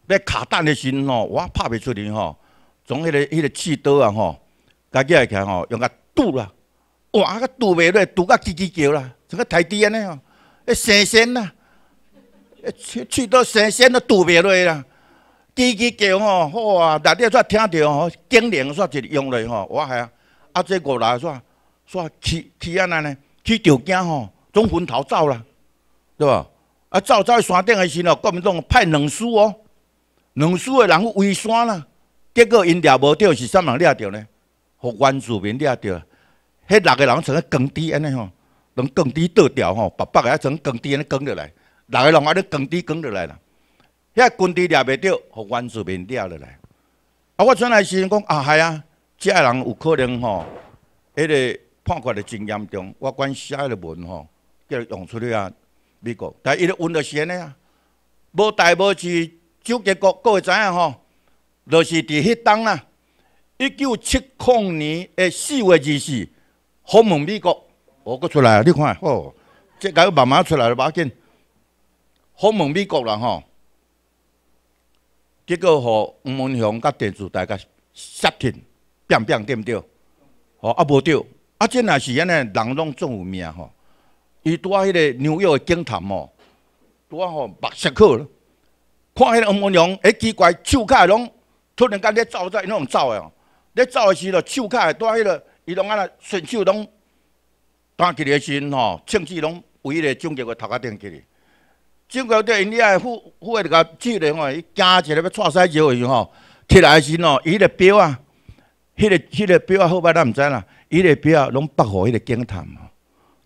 要卡弹的时吼，我拍袂出去吼，从迄个迄个刺刀啊吼，家己来扛吼，用个堵啦。哇！啊，个渡袂落，渡个支支叫啦，整个台地安尼哦，一升升啦，一去去到升升都渡袂落啦，支支叫吼好啊，内底煞听着吼，将领煞一用嘞吼，我系啊，啊，这过来煞煞去去安尼嘞，去着惊吼，总分头走啦，对吧？啊，走走去山顶诶时哦，国民党派两师哦，两师诶人围山啦，结果因抓无着是啥物抓着呢？互原住民抓着。迄六个人从咧耕地安尼吼，拢耕地倒掉吼，白白个从耕地安尼耕落来，六个人安尼耕地耕落来啦。遐官地掠袂着，互原住民掠落来。啊，我出来时阵讲啊，系啊，遮个人有可能吼，迄个判决的真严重。我管写迄个文吼，叫伊用出去啊，美国，但伊个温度先个啊，无代无志，就结果各会知影吼，就是伫迄当啦，一九七零年诶四月二四。访问美国，我个出来啊！你看，哦，这个慢慢出来了要紧。访问美国啦吼，结果吼，吴文雄甲电视台甲杀停，变变对毋对？哦，啊无对，啊，真若是安尼，人拢总有名吼。伊拄啊，迄个纽约的警探吼，拄啊吼目色咯。看迄个吴文雄，哎，奇怪，手甲拢突然间咧走，在伊拢唔走诶，咧走诶时，就手甲住迄个。伊拢安尼顺手拢端起个身吼，枪支拢围在蒋介石个头壳顶起哩。蒋介石因遐阿父父阿个子嘞，凶个伊惊起来要扯西朝去吼，铁来身吼，伊个表啊，迄个迄个表啊，后摆咱毋知啦，伊个表啊，拢不互迄个警探吼，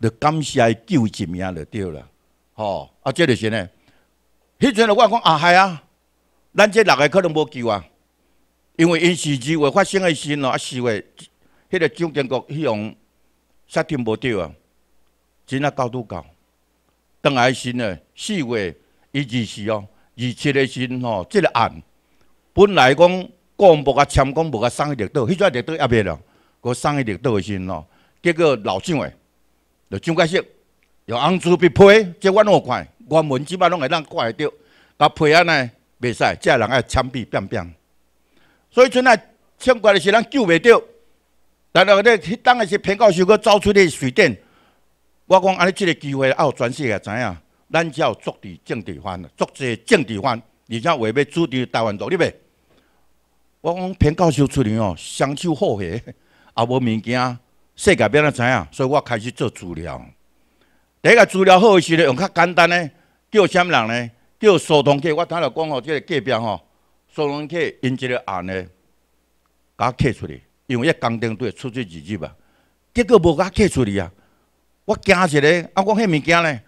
得感谢伊救一命了，对啦。吼，啊，这就是呢。迄阵我讲啊，嗨啊，咱这六个可能无救啊，因为因事迹我发生个身咯，啊，是会。迄个蒋建国迄样设听无着啊，真啊高度高。邓爱新呢，四月一二是哦，二七的新吼，即个案本来讲广播甲枪广无甲送去绿岛，迄跩绿岛也袂牢，个送去绿岛时新咯。结果老蒋的，就怎介石用红纸批，即我拢看，原文只摆拢会咱看会着。甲批安尼袂使，个人爱枪毙扁扁。所以现在枪毙的是咱救袂着。然后咧，当个是平教授，佫走出咧水电。我讲安尼，即个机会，啊，有全世界知影，咱有做地种地翻，做地种地翻，而且话要住地台湾做，你袂？我讲平教授出嚟哦，双手好黑，也无物件，世界变来知影，所以我开始做资料。第一个资料好个时咧，用较简单咧，叫啥物人咧？叫苏东克，我听咧讲哦，个隔壁吼，苏东克因这个案咧，甲他刻出来。因为伊工程队出去二句啊，结果无甲寄出去啊！我惊一个，啊！我迄物件呢？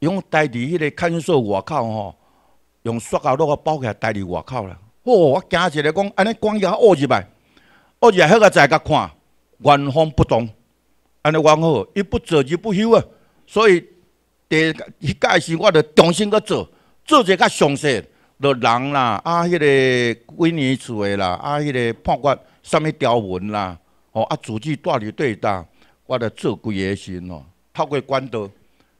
用带伫迄个看守外口吼，用塑料袋包起来带伫外口啦。哦，我惊一个讲安尼关也恶入来，恶入来，迄个在甲看，原封不动。安尼完好，一不做二不休啊！所以第，一届时我着重新个做，做一较详细，着人啦，啊，迄个几年处诶啦，啊，迄个判决。什去条文啦？哦，啊，自己带入对答，我来做规个心哦，透过管道，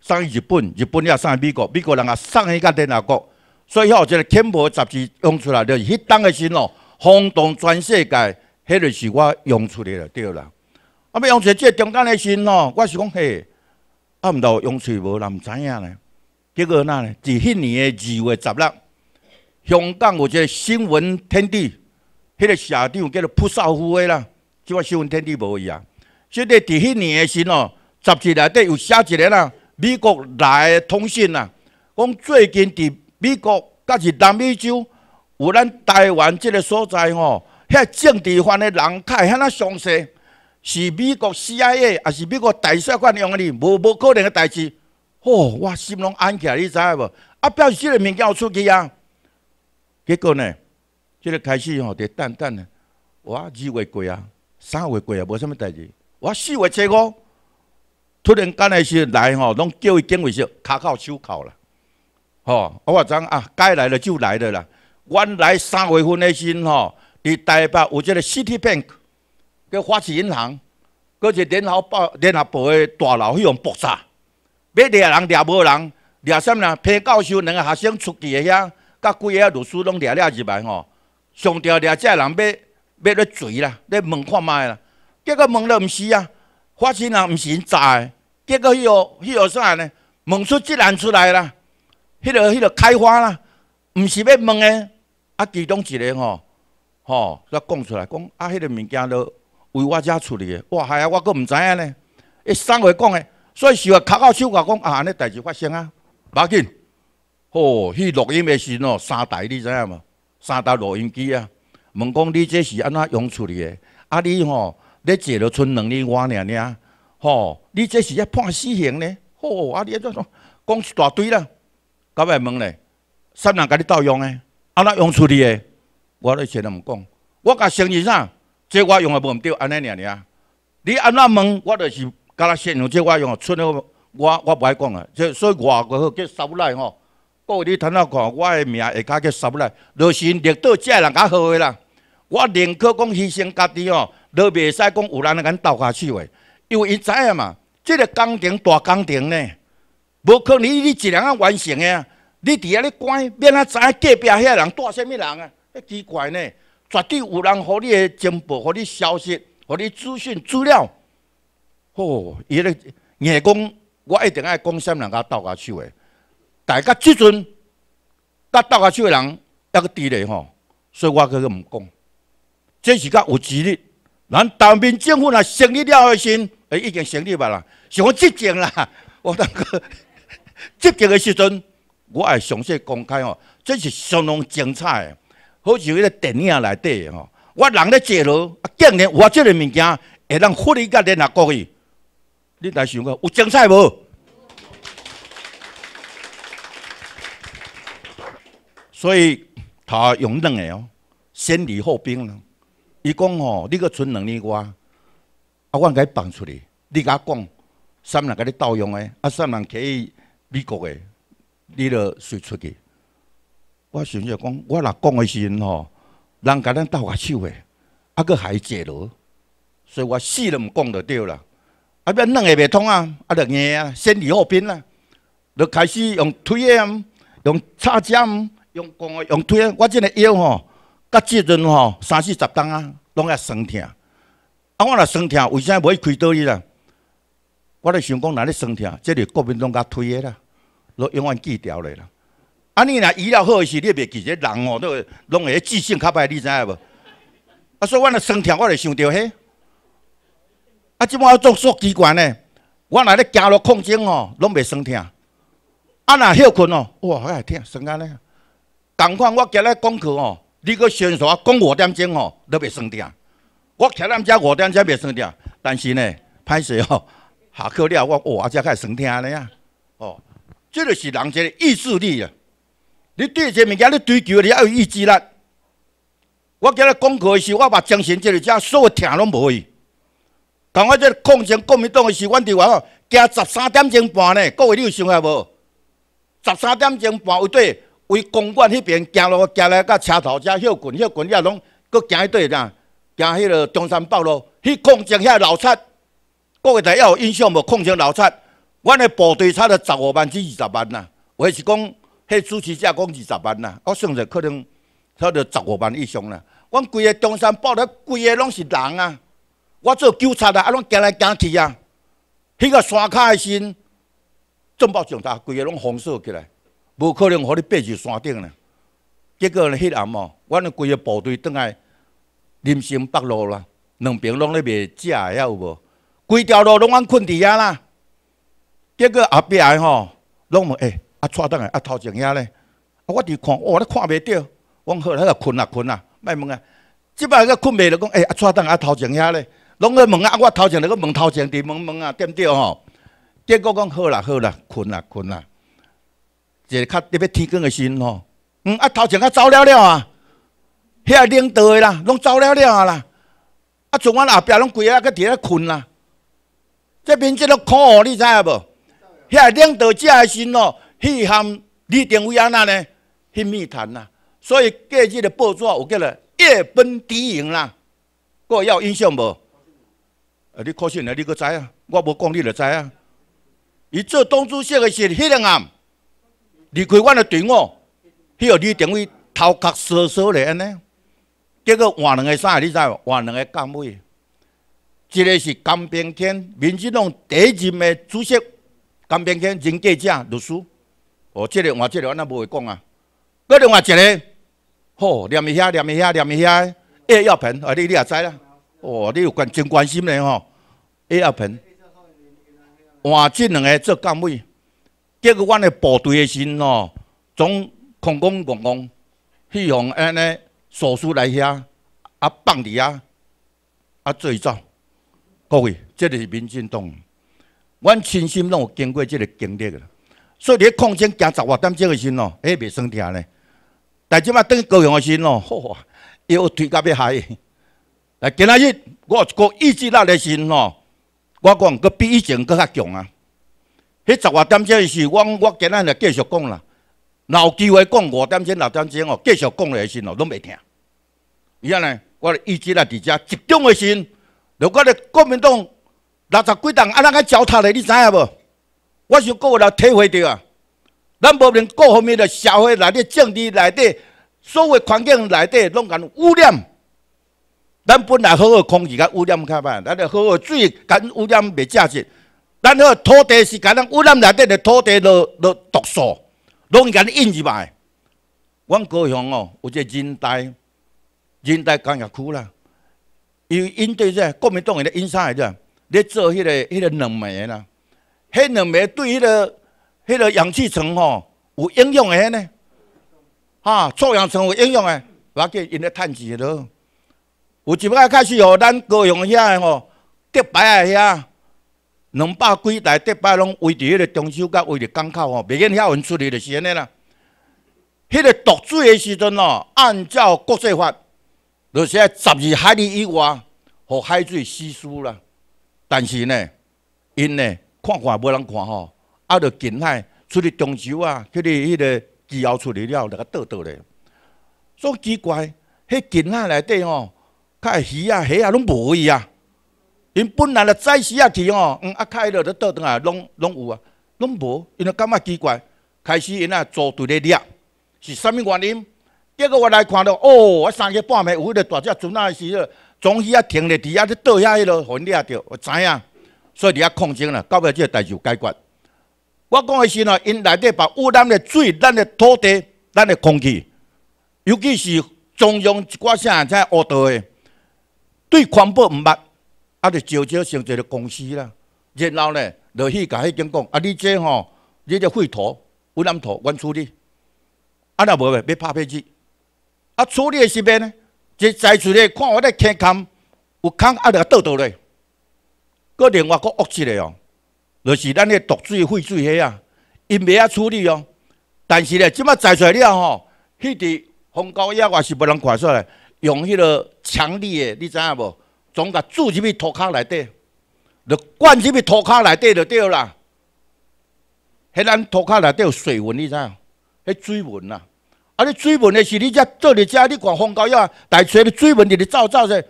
送去日本，日本也送去美国，美国人也送去甲联合国，所以吼，即个天怖杂志用出来就是迄当个心哦，轰动全世界，迄个是我用出来了，对啦。啊，要用出即个中间个心哦，我是讲嘿，啊，知到用出无人毋知影呢，结果哪呢？自迄年诶二月十六，香港，有一个新闻天地。迄个社长叫做朴萨夫啦，即个新闻天地无伊啊。即个伫迄年诶时哦，杂志内底有写一个啦，美国来通讯啦，讲最近伫美国，甲是南美洲，有咱台湾即个所在吼，遐政治犯诶人太遐那详细，是美国 CIA 还是美国大使馆用的哩？无无可能诶代志。哦，我心拢安起来，你知影无？啊，表示即个物件有出去啊？结果呢？即个开始吼，伫等等个，我二月过啊，三月过啊，无什么代志。我四月初五，突然间来是来吼，拢叫伊警卫说卡靠手铐了。吼，我讲啊，该来了就来了啦。原来三月份的时吼，伫台北有一个 CT Bank，叫花旗银行，一个联合报、联合报的大楼去用爆炸，要掠人掠无人，掠什么啦？批教授两个学生出去的遐，甲几个律师拢掠了入来吼。上吊即这人要要咧追啦，咧问看觅啦。结果问了毋是啊，发生人毋是因炸的。结果迄个迄个啥呢？问出即人出来啦，迄个迄个开花啦，毋是要问的。啊，其中一个吼吼，则讲出来讲，啊，迄个物件都为我遮处理的。哇，嗨啊，我阁毋知影呢。一三月讲的，所以是话口到手话讲啊，安尼代志发生啊，要紧。哦，迄录音的时哦，三代你知影无？三台录音机啊！问讲你这是安怎用出去的？啊你吼，你坐都剩两年外呢呢啊！吼，你这是要判死刑呢？吼！啊你怎讲讲一大堆啦，搞来问咧，啥人甲你盗用诶？安怎用出去的？我咧先咹问讲，我甲承认啥？这我用也用毋到安尼呢呢啊！你安怎问，我就是甲他承认，即我用的，剩了我我无爱讲啊，即所以外国皆收来吼。个你头到看，我的名下较去十来，就是遇到这人较好个啦。我宁可讲牺牲家己哦，都袂使讲有人敢斗下去个，因为伊知影嘛，这个工程大工程呢，无可能你一人啊完成个啊。你伫遐咧管，免啊知隔壁遐人带什么人啊？迄奇怪呢，绝对有人互你情报、互你消息、互你资讯资料。吼，伊咧硬讲，我一定爱讲，物人家斗下去个。大家即阵甲斗下手的人抑个低劣吼，所以我去毋讲。这是较有实力，咱当面政府若成立了的心，会已经成立吧啦，想执政啦，我当个积极的时阵，我系详细公开吼，这是相当精彩，好像迄个电影内底吼，我人咧坐落，啊竟然我即个物件会当忽然间连下过去，你来想看有精彩无？所以他用两个哦，先礼后兵了。伊讲哦，你个存两年瓜，啊，我伊放出去，你甲讲，三人跟你斗用诶，啊，三人去美国诶，你著随出去。我想着讲，我若讲诶时阵吼，人甲咱斗下手诶，啊，佫还借牢。所以我死都毋讲就对啦。啊，要两个袂通啊，啊，著硬先礼后兵啦，著开始用推啊，用插尖。用弓的用推，我真个腰吼，甲即阵吼三四十公啊，拢也酸痛。啊，我若酸痛，为啥无袂开刀去啦？我来想讲，若咧酸痛，即个国民拢甲推诶啦，落永远记掉咧啦。啊，你若医疗好诶时，你也袂记得人哦，都拢会自信较歹，你知影无？啊，所以我若酸痛，我来想着嘿。啊，即满做数机关个，我若咧行落控制吼，拢袂酸痛。啊，若休困哦，哇，迄爱疼，酸安尼。讲款，我今日讲课吼，你个先生讲五点钟吼，你袂算听。我其他遮五点钟袂算听，但是呢，歹势吼，下课了我哇才开上听咧啊。哦，这就是人一个意志力啊。你对一个物件你追求，你要有意志力。我今日讲课时，我把精神这里遮所有听拢无去。同我这讲先讲未党的时，阮伫外口行十三点钟半呢。各位，你有想开无？十三点钟半有底？为公馆迄边行路，行来到车头遮休群，休群也拢佫行起对啦，行迄个中山北路，去控城遐老贼，各位台还有印象无？控城老贼，阮的部队差了十五万至二十万啦。话是讲，迄主持者讲二十万啦，我想着可能差着十五万以上啦。阮规个中山北路，规个拢是人啊！我做救察啦，啊拢行来行去啊。迄个山骹诶，身正暴上大，规个拢封锁起来。无可能，互你爬上山顶呢。结果呢？黑暗哦，阮呢规个部队倒来，林森北路啦，两边拢咧未食，还有无？规条路拢安困伫遐啦。结果后壁个吼，拢问，欸，啊，阿串灯啊，头前遐咧，啊，我伫看，哇，你看袂着？我讲好个困啦，困啦，卖问啊。即摆个困袂着，讲欸，啊，串灯啊，头前遐咧，拢咧问啊，我头前在个问头前伫问问啊，点着吼。结果讲好啦，好啦，困啦，困啦。一个较特别天光的时吼，嗯啊，头前啊走了了啊，遐领导的啦，拢走了了啊啦，啊从阮后边拢个啊，去伫咧困啦。这边即个酷，你知影无？遐领导即的时喏，迄含李定威安那呢迄密谈呐。所以过日的报纸有叫做夜奔敌营啦，个有印象无？啊，你可信啊？你搁知啊？我无讲，你就知啊。伊做东珠社的是迄两暗。离开阮的队伍，以个李定位头壳烧烧的安尼，结果换两个啥？你知无？换两个干部，一个是甘平添，民主党第一任的主席，甘平添人格者律师。哦，这个换这个，我那不会讲啊。我另外一个，吼，念伊遐，念伊遐，念伊遐，叶耀平，啊，你你也知啦。哦，你有关真关心的吼，叶耀平，换这两个做干部。这个阮的部队的心哦，总空空空空，去用安尼手术来遐，啊放伫啊，啊最早，各位，这个是民进党，阮亲身拢有经过这个经历了，所以伫抗战行十外点钟的心哦，哎，未算听咧，但即马当高雄的心哦，腰推甲要害。来今仔日我个意志力的心哦，我讲佫比以前佫较强啊。迄十外点钟是，我我今仔日继续讲啦，若有机会讲五点钟、六点钟哦，继续讲去时哦，拢袂听。伊安尼，我一直来伫遮集中的时，如果咧国民党六十几党安怎个糟蹋咧？你知影无？我想各位人体会着啊。咱无论各方面的社会内底、政治内底、有诶环境内底，拢共污染。咱本来好好空气甲污染较歹，咱著好好水敢污染袂正经。咱好土地是甲咱污染内底的，土地落落毒素，拢甲你印入来。阮高雄哦，有一个人大，人大工业区啦，伊因对这国民党个在应啥个？咧做迄个迄个燃煤啦，迄个燃对迄个迄个氧气层吼有影响个嘿呢？哈，臭氧层有影响个，把计引咧碳基咯。有一摆开始哦，咱高雄遐个吼，德白啊遐。两百几台迪拜拢围伫迄个中秋甲围伫港口吼，袂瘾遐云出去就是安尼啦。迄个渡水的时阵哦，按照国际法，就是十二海里以外，互海水稀疏啦。但是呢，因呢，看看无人看吼，啊，就近海出去中秋啊，去你迄个气后出去了，来甲倒倒所以奇怪，迄近海内底较卡鱼啊虾啊拢无去啊。因本来的在时啊，去哦，嗯，啊开了在倒顶啊，拢拢有啊，拢无，因都感觉奇怪。开始因啊做队咧掠，是啥物原因？结果我来看到，哦，三更半暝有迄个大只船来时阵，总是啊停咧伫遐咧倒遐迄啰，互掠着，我知影，所以伫遐控制啦，到尾即个代志就解决。我讲的是呢，因内底把污染的水、咱的土地、咱的空气，尤其是中央一寡啥在学涂的，对环保毋捌。啊，就招招成一个公司啦。然后呢，就去甲迄间讲：啊，你这吼，你这废土，污染土，阮处理。啊，那袂要拍飞机。啊，处理诶时阵呢，这摘出来看，我咧看坑有坑，啊，着倒倒咧。过另外过恶质咧哦，就是咱迄毒水、废水遐啊，伊袂晓处理哦。但是咧，即摆摘出来了吼，迄个风高粱也是无人看出来，用迄个强力诶，你知影无？总甲注入去涂骹内底，就灌入去涂骹内底就对啦。迄咱涂骹内底有水你知影？迄水纹啦。啊，你水纹的是你只做你只，你看风高压，大揣的水纹伫咧走走者，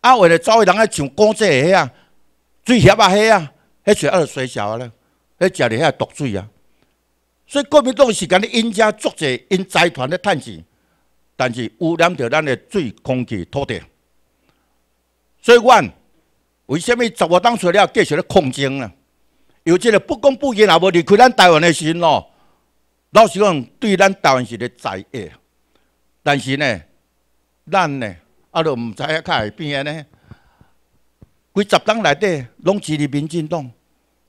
啊，为了走的人爱上工业遐啊，水蛇啊遐啊，迄水二水少啊咧，迄食的遐毒水啊。所以国民党是干的，因家作者因财团咧趁钱，但是污染着咱的水、空气、土地。所以阮为什么十五当出了继续咧抗争呢？有即个不公不义，也无离开咱台湾的心咯。老实讲，对咱台湾是个灾厄。但是呢，咱呢，啊，都毋知影较会变安尼。规十党内底拢支持民进党，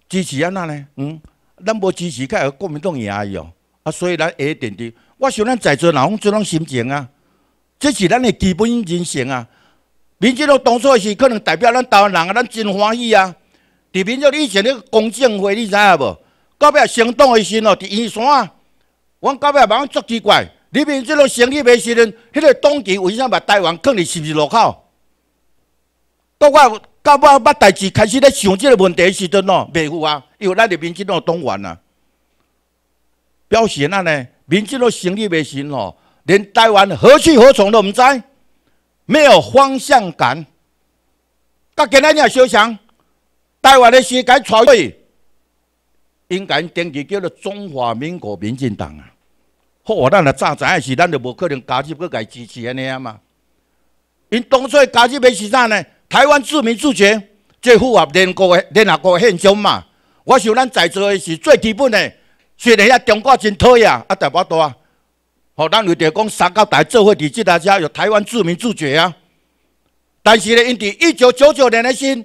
支持安怎呢？嗯，咱无支持，会国民党赢伊哦。啊，所以咱下一点的，我想咱在座人拢做拢心情啊，这是咱的基本人性啊。民进党当初是可能代表咱台湾人啊，咱真欢喜啊！伫民进以前那个公证会，你知影无？到后行动的时阵哦，伫玉山，阮到后问我足奇怪，你民即个生立的时呢？迄个党旗为啥把台湾放伫十字路口？到我到我捌代志开始在想这个问题的时阵哦，袂有啊，因为咱的民进党党员啊，表示安尼，民进党生意不行哦，连台湾何去何从都毋知。没有方向感，甲今仔日也小强，台湾的世界潮流，应该登记叫做中华民国民进党啊。好，咱若早知是，咱就无可能加入去甲支持安尼啊嘛。因当初加入的是啥呢？台湾自民自觉，最符合民国、联合国宪章嘛。我想咱在座的是最基本的，虽然遐中国真讨多啊，一大把多。好，咱为着讲三高台做伙抵制大家，有台湾著名主角啊。但是咧，因伫一九九九年的新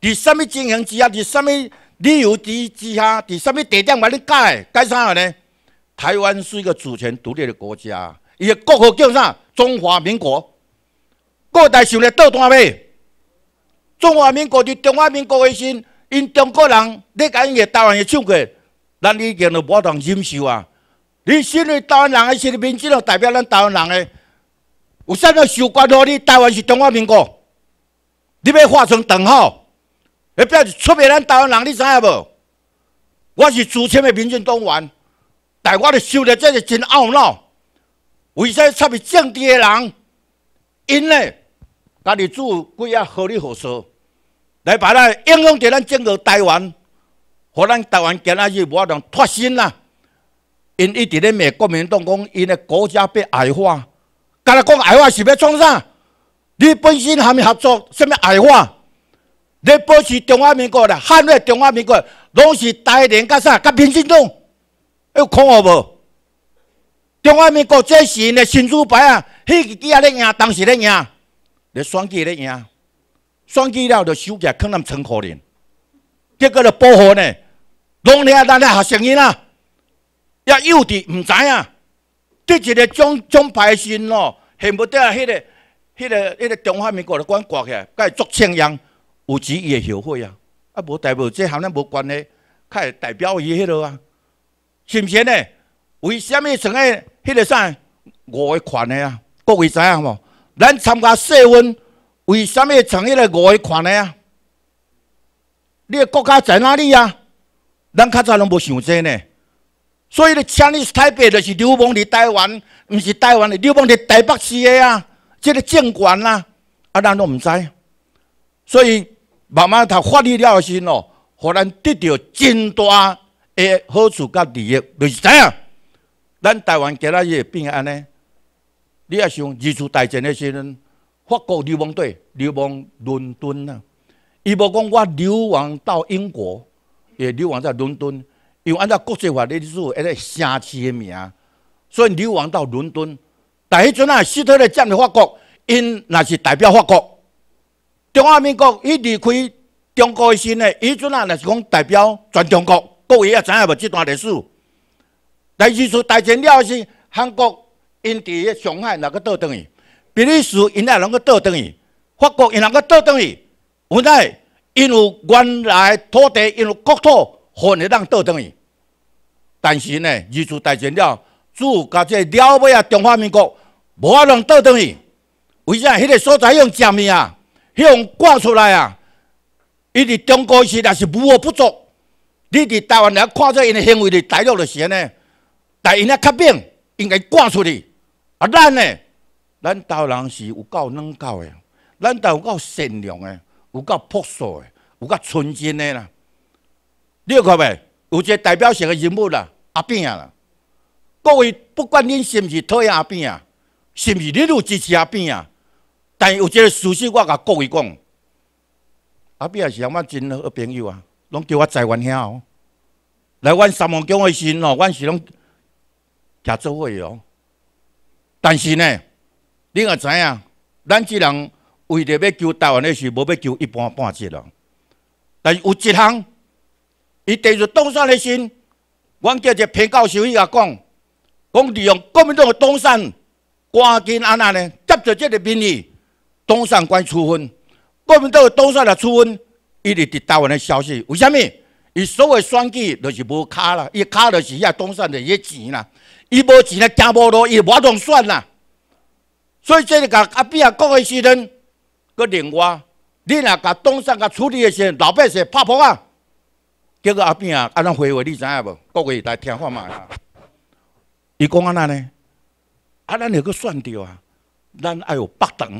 伫什么情形之下？伫什么理由之之下？伫什么地点把恁改改啥呢？台湾是一个主权独立的国家，伊个国号叫啥？中华民国。国台想来多大未？中华民国伫中华民国的先，因中国人你甲因个台湾个唱过，咱已经都无当忍受啊。你身为台湾人的是个民众代表，咱台湾人的，有啥要受关注你？台湾是中华民国，你要划成等号，那表示出卖咱台湾人，你知影无？我是资深的民众党员，但我就受着这是真懊恼，为啥差袂政治的人，因为家己做鬼啊，好理好说，来把咱影响着咱整个台湾，互咱台湾今仔日无法通脱身啦。因一直咧骂国民党，讲，因的国家被矮化。敢来讲矮化是要创啥？你本身含没合作，什么矮化？你保是中华民国啦，捍卫中华民国，拢是台联甲啥甲民众，有看无？中华民国这是因的新主牌啊，迄个几啊咧赢，当时咧赢，咧选举咧赢，选举了就收脚坑人成可怜，结果咧报复呢，拢咧咱达咧学生囡仔。也幼稚，毋知影。即一个奖奖牌心咯，恨不得啊，迄个、迄个、迄个中华民国来管挂起，该作庆阳有钱伊会后悔啊！啊，无代表这含咱无关的，会代表伊迄落啊？是毋是呢？为什物像诶迄个啥五权的啊？各位知影无？咱参加世运，为什物像迄个五权的啊？你国家在哪里啊？咱较早拢无想这呢。所以咧，签你 p 台北，就是刘邦伫台湾唔是台湾的刘邦伫台北市的啊，即个政权啦，啊，咱都唔知。所以慢慢他发力了后身哦，互咱得到真大诶好处甲利益，就是怎样？咱台湾今仔日变安尼，你也想二次大战的时阵，法国流氓队流氓伦敦啊，伊无讲我流亡到英国，也流亡在伦敦。又按照国际法律史，一个城市诶名，所以流亡到伦敦。但迄阵啊，希特勒占领法国，因那是代表法国。中华民国，伊离开中国嘅时呢，迄阵啊，那是讲代表全中国。各位也知影无？这段历史。但是是，大前了是韩国，因伫上海若个倒转去，比利时，因也能够倒转去，法国，因若够倒转去？无奈，因有原来土地，因有国土。好的人倒转去。但是呢，日主大战了，主即这了尾啊，中华民国无法能倒转去。为啥？迄个所在用食面啊，迄用挂出来啊。伊伫中国时也是无恶不作，你伫台湾人看做因的行为伫大陆的时呢，但因啊刻板，应该挂出去。啊，咱呢，咱岛人是有够软够的，咱湾有够善良的，有够朴素的，有够纯真的啦。你要看未？有一个代表性的人物啦，阿扁啦。各位，不管恁是毋是讨厌阿扁啊，是毋是恁有支持阿扁啊？但有者事实，我甲各位讲，阿扁也是我真好朋友啊，拢叫我裁湾兄哦。来阮三毛讲的阵哦，阮是拢假做伙哦。但是呢，你也知影，咱即人为着要救台湾的是无要救一般半截咯。但是有一项。伊提出东山的心，我叫一个偏教授伊也讲，讲利用国民党诶东山，赶紧安安嘞，接住这个民意，东山关处分。国民党诶东山来处分，伊立即打闻诶消息。为甚物？伊所谓选举就是无卡啦，伊卡就是遐东山勒些钱啦，伊无钱咧行无路，伊无当选啦。所以这个阿边啊讲时阵，佮另外，你若甲东山甲处理时阵，老百姓拍破啊。结果阿扁啊，安怎回话你知影无？各位来听看嘛。伊讲安那呢？安咱又去算着啊。咱还有北塘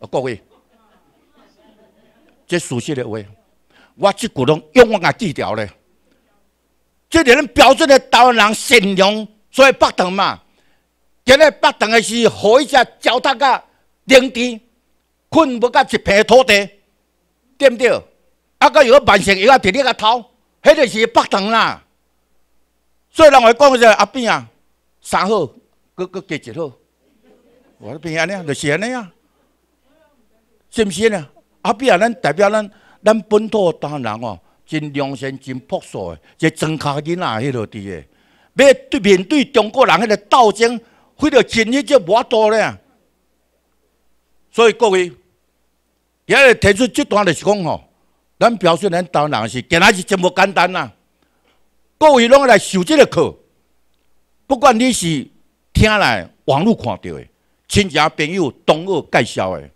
啊，各位，这熟悉的话，我即股拢永远个记一咧。即条咱标准的台湾人善良，所以北塘嘛。今日北塘的是好一只脚踏架，农田困无到一片土地，对不对？啊，到许万山腰啊，伫你个头。迄个是北塘啦，所以人会讲一阿扁啊，三好，佫佫加一好。我变安尼啊，就安尼啊，是毋是呢？阿扁啊，咱代表咱咱本土大人哦，真良心，真朴素，一个真卡囡仔迄落伫的，要对面对中国人迄个斗争，或着经验就法多咧。所以各位，也提出这段就是讲吼。咱表示咱台湾人是，今仔是真无简单啦。各位拢来上这个课，不管你是听来、网络看到的、亲戚朋友、同学介绍的，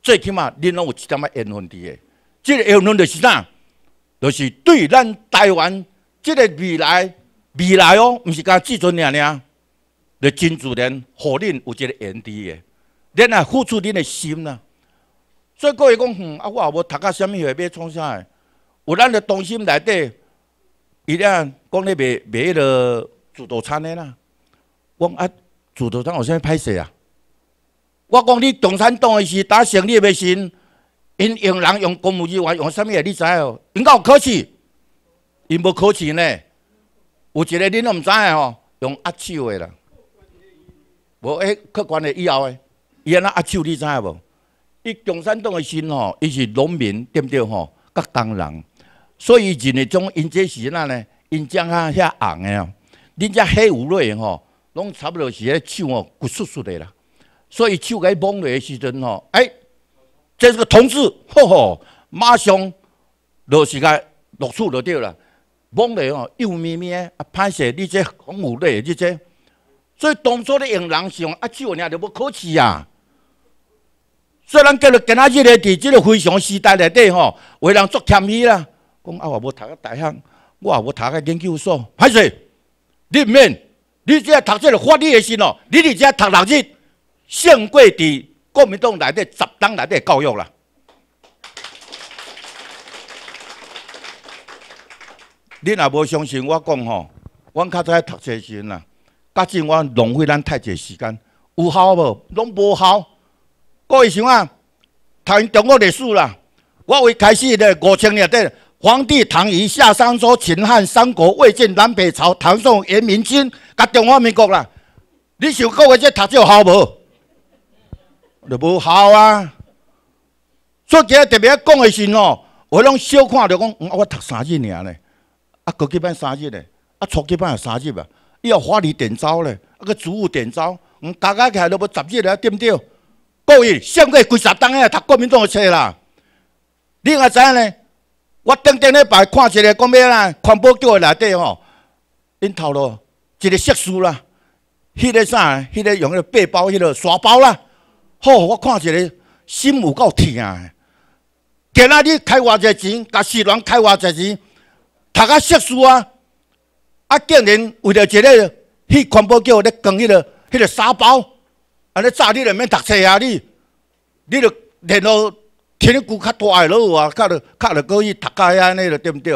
最起码恁拢有一点仔缘分伫的。这个缘分就是啥？就是对咱台湾这个未来未来哦，毋是讲只准两两，你真自然，互恁有一个缘在的，恁若付出恁的心啦。所以，伊讲哼，啊，我也无读到虾米，要要创啥有咱的中心内底，伊俩讲咧卖卖迄落自助餐的啦。讲啊，自助餐好像歹势啊。我讲你共产党的是打胜利的先，因用人用公务机，用用物米，你知哦？因够考试，因无考试呢。有一个恁都毋知的吼，用压手的啦。无，诶，客观的以后的，伊安那压手你知无？伊共产党的心吼，伊是农民，对不对吼？甲工人，所以认为种因这是哪呢？因长啊遐红诶啊，恁遮黑乌类吼，拢差不多是咧手吼骨疏疏的啦。所以手给摸落诶时阵吼，哎，这是个同志，吼吼，马上就是个落处就对了。摸落吼，幼咪咪啊，歹势你这红乌类，你这所以当初的人朗性啊，手，我哪就不客气呀。所以咱今日今仔日咧，伫即个非常时代内底吼，为人作谦虚啦，讲啊，我无读个大项，我也无读个研究所。歹势，你毋免，你只读做法律的事哦，你伫遮读六日，胜过伫国民党内底十党内底教育啦。你若无相信我讲吼，我较早读册时阵啦，甲阵我浪费咱太济时间，有效无？拢无效。各位想啊，谈中国历史啦，我为开始的五千年的皇帝、唐虞、夏商、周、秦汉、三国、魏晋、南北朝、唐宋、元明清，甲中华民国啦。你想各位这读这好无？著无效啊！今近特别讲的是有我拢小看着讲，我读三日尔咧，啊高级班三日咧，啊初级班也三日啊，伊有法律点招咧，啊个财务点招，大家起来都欲十日对点对？故意上过几十档诶，读国民党的书啦。你阿知影呢？我顶顶礼拜看一个，讲咩啦？环保局的内底吼，因透露一个设施啦。迄个啥？迄个用迄个背包，迄个沙包啦。吼，我看一个心有够痛诶。今仔日开偌济钱？甲市团开偌济钱？读个设施啊！啊，竟然为了一个去环保局咧讲迄个迄个沙包！安尼，早你也免读册啊，你，你着练落天骨较大个啰，啊，较着较着可以读家呀，安尼着对不对？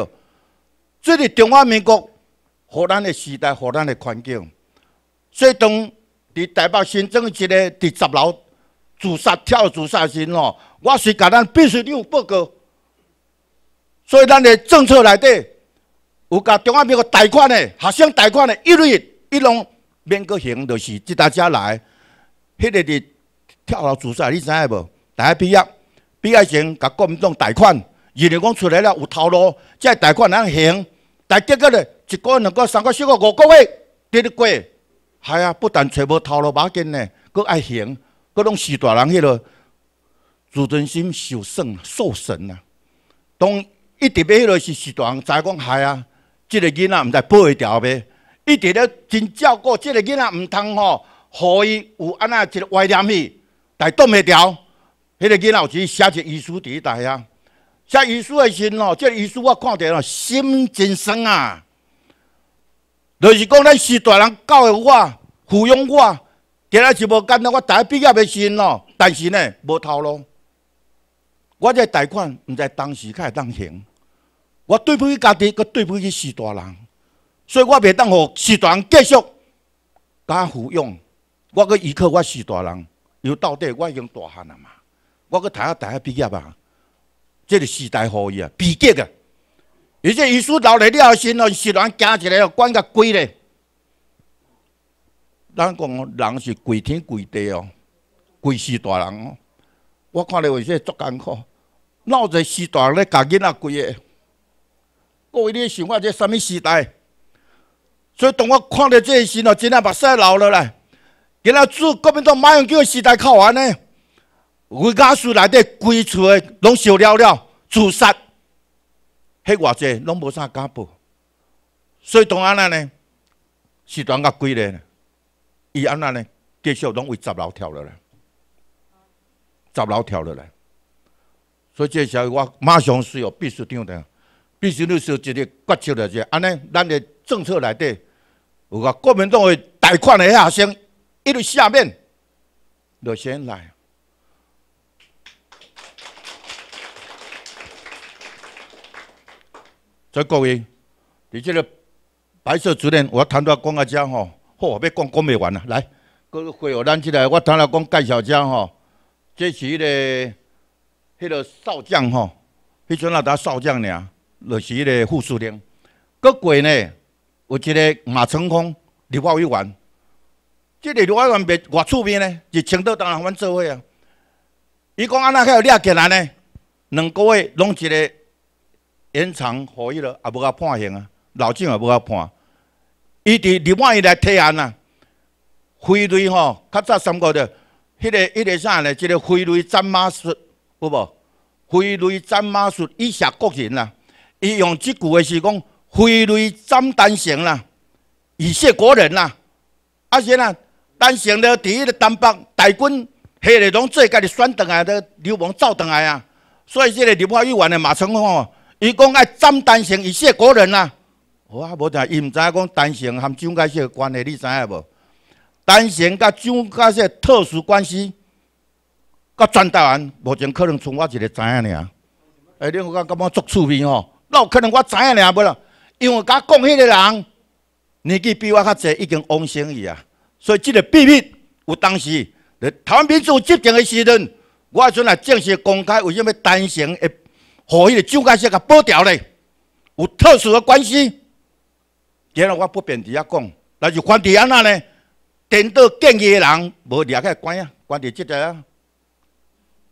做伫中华民国，河咱诶时代，河咱诶环境，所以当伫台北新政一个伫十楼自杀跳自杀时吼，我是甲咱必须有报告。所以咱诶政策内底，有甲中华民国贷款诶学生贷款诶一律一拢免个刑，就是即搭遮来。迄个伫跳楼自杀，你知影无？大家毕业，毕业前甲国民党贷款，二后讲出来了有头路，会贷款通还，但结果咧，一个、两个、三个、四个、五个月，直过，系啊，不但揣无头路把紧呢，佫爱还，佫拢时代人迄落自尊心受损，受损啊！当一直买迄落是时代人，知讲系啊，即个囡仔毋知保会条未，一直咧真照顾即个囡仔，毋通吼？何伊有安那一个歪念去，但挡袂牢。迄个仔有时写一个遗书伫台啊，写遗书的时阵吼，即遗书我看着哦，心真酸啊！就是讲咱师大人教育我，抚养我，本来是无简单。我大学毕业的时阵吼，但是呢无头路，我即贷款毋知当时可会当行。我对不起家己，搁对不起师大人，所以我袂当互师大人继续甲抚养。我个依靠我四大人，又到底我已经大汉啊嘛，我个大学大学毕业啊，这个时代呼吁啊，毕业啊。而且意留老了，你后生哦，是乱行起来管个规嘞。咱讲人是贵天贵地哦，规四大人哦。我看到为这足艰苦，闹者四大人咧，家囡仔规个。各位你想看这什么时代？所以当我看到这时哦，真啊把屎流落来。原来自国民党马上君时代靠完呢，我家厝内底规厝的拢烧了了，自杀，迄偌济拢无啥敢报，所以当安那呢，时段较日呢，伊安那呢，继续拢为十楼跳落来，十楼跳落来，所以即候我马上需要秘书长的，必须你收一个决策了，即安尼咱的政策内底有个国民党的贷款的学生。一路下面，罗先恩来。再各位，你这个白色主任，我谈到讲下只吼，吼要讲讲未完啦。来，各位会鹅蛋起来，我谈到讲介绍只吼，这是个，迄个少将吼，迄阵啊打少将俩，罗是迄个副司令。个过呢？有一个马成功、李化雨完。即个我原别外厝边咧，就青岛当然反做伙啊。伊讲安那克有掠个男咧，两个月拢一个延长合议了，也无甲判刑啊，老郑也无甲判。伊伫另外一来提案啊，飞雷吼，较早三国的，迄个、迄个啥呢？即个飞雷战马术，好无？飞雷战马术以射国人呐。伊用即句话是讲：飞雷斩丹雄啦，以射国人啦、啊。阿先啊。单雄呢？伫迄个东北大军迄个拢做家己选当来咧，流氓走倒来啊。所以这个立法委员的马超吼，伊讲爱斩丹城以谢国人呐。好啊，无错，伊毋知影讲单和含介石的关系，你知影无？丹城甲蒋介石特殊关系，甲张台湾目前可能剩我一个知影尔。哎，你有甲感觉足趣味吼？那可能我知影尔，无啦，因为甲讲迄个人年纪比我较济，已经亡先去啊。所以，即个秘密有当时台湾民众执政的时阵，我阵来正式公开。为什么单心会互迄个蒋介石甲保掉咧？有特殊的关系，然后我不便伫遐讲。那就关伫安那呢？颠倒建议的人无起来关啊，关伫即个啊。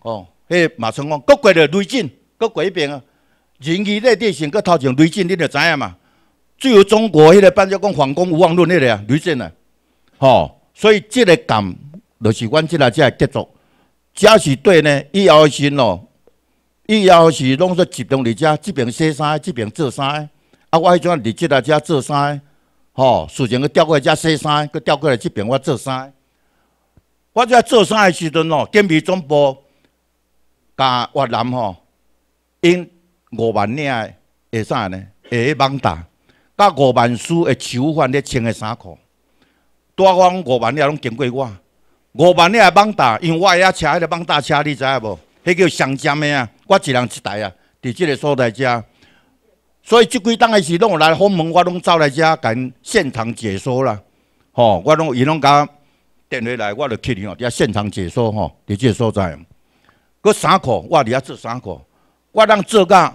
哦，迄马春光各国的雷震，各国一边仁义内底性格头像雷震，恁着知影嘛？最后中国迄个办叫讲反攻无望论迄个啊，雷震啊。吼，所以这个感就是阮即来遮的结奏。遮是对呢，以后先咯，以后是弄做集中伫遮，即边洗衫，即边做衫。啊，我迄阵伫即来遮做衫，吼，事情去调过来遮洗衫，佮调过来即边我做衫。我遮做衫的时阵咯，兼备总部甲越南吼，因五万领的会啥呢？下一帮甲五万输的囚犯咧穿的衫裤。带我五万个拢经过我，五万个也帮打，因为我遐车迄个帮打车，你知影无？迄叫上尖个啊！我一人一台啊，伫即个所在遮，所以即几当的时拢来访问，我拢走来遮，跟现场解说啦。吼，我拢伊拢甲电话来，我就去伊哦，在现场解说吼，伫即个所在。佮衫裤，我伫遐做衫裤，我当做甲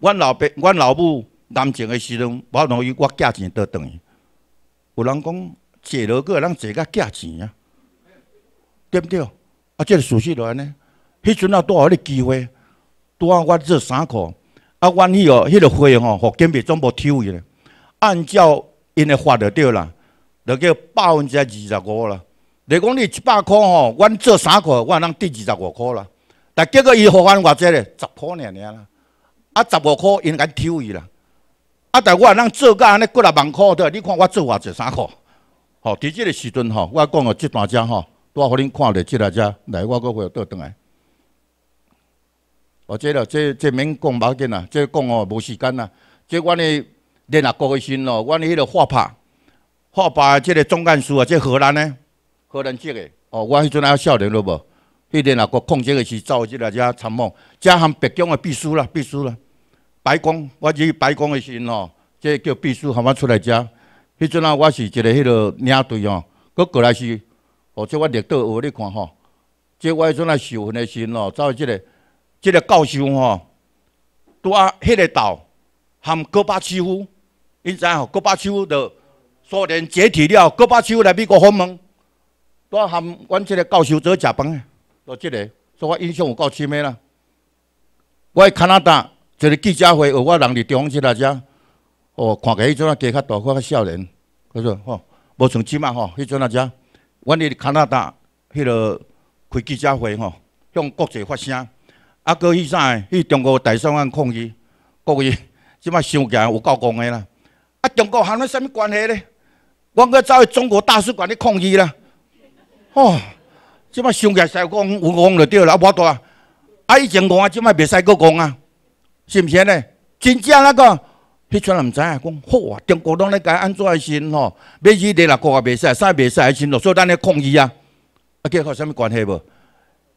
阮老爸、阮老母南前的时阵，我拢伊我价钱倒转去。有人讲。坐了个，咱坐个价钱啊，对不对？啊，即个事实落来呢？迄阵啊，多少个机会？多我做衫裤，啊，万一哦，迄个费吼，互金币全部抽去咧，按照因的法就对啦，就叫百分之二十五啦。你讲你一百块吼，我做衫裤，我通得二十五块啦。但结果伊互我偌济咧，十块尔尔啦。啊，十五块因该抽去啦。啊，但我通做个安尼几万块的，你看我做偌济衫裤。伫即个时阵吼，我讲个即段只吼，拄好恁看着即来只，来我阁会有倒转来。哦，即了，这这免讲无要紧啦，这讲哦无时间啦。这阮哋联合国嘅时阵咯，阮哋迄个画帕画帕即个总干事啊，即荷兰咧，荷兰即个。哦，我迄阵还少年咯无，迄联合国控即个时，走即来只参谋，即含白宫嘅秘书啦，秘书啦，白宫，我以白宫嘅时阵吼，即叫秘书含我出来只。迄阵啊，我是一个迄落领队哦，佫过来是，哦，即我领导，学你看吼，即我迄阵啊受训的时阵咯，走去即个，即个教授吼，拄啊迄个岛，含戈巴契夫，因知影吼？戈巴契夫的苏联解体了，戈巴契夫来美国访问，拄啊含阮即个教授做饭诶，就即个，所以我印象有够深的啦。我在加拿大一个记者会，有我人伫中央搭遮。哦，看起迄阵啊，加较大较少年，叫说吼，无像即嘛吼，迄阵啊只，阮哩加拿大，迄落开记者会吼，向国际发声，啊，过迄啥去中国大声按抗议，国伊即嘛想起来有够讲诶啦，啊，中国和咱什么关系咧？我搁走去中国大使馆去抗议啦，吼，即嘛想起来就讲有戆就对啦，无大。啊以前戆啊，即嘛袂使搁讲啊，是毋是咧？真正那个。迄阵人毋知影讲，好啊，中国拢咧伊安怎诶心吼，买二地六国也未使，使未使诶心咯，所咱咧抗议啊，啊，结果啥物关系无？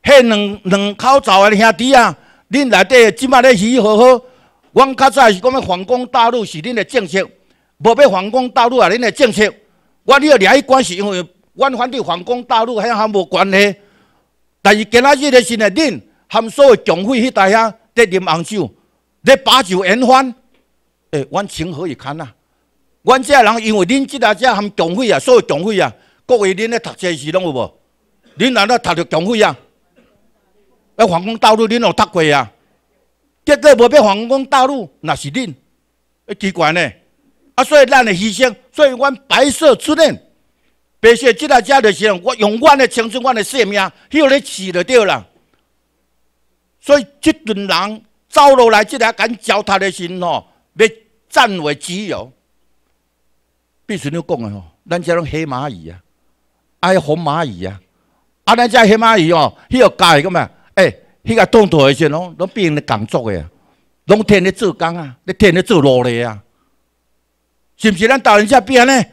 迄两两口罩诶兄弟啊，恁内底即摆咧喜呵呵，阮较早是讲咧反攻大陆是恁诶政策，无要反攻大陆啊，恁诶政策，我你要掠伊关系，因为，阮反对反攻大陆，迄样无关系，但是今仔日诶现呢，恁含所谓强废迄代兄在啉红酒，咧把酒言欢。诶，阮情何以堪呐！阮遮人因为恁即个遮含壮费啊，所有壮费啊，各位恁咧读册时拢有无？恁难道读着壮费啊？诶，皇宫道路恁有读过啊？结果无变皇宫道路，那是恁诶机关呢。啊，所以咱诶牺牲，所以阮白色之恋，白色即下遮，就是用阮诶青春、阮诶性命，迄个死了对啦。所以即群人走落来，即个敢脚踏的心吼？要占为己有，必须你讲的吼，咱遮拢黑蚂蚁啊，爱红蚂蚁啊，啊，咱遮黑蚂蚁哦，去学界个嘛，哎，迄个当台是拢拢变咧工作个，拢天咧做工啊，咧天咧做劳力啊，是毋是咱大人遮变呢？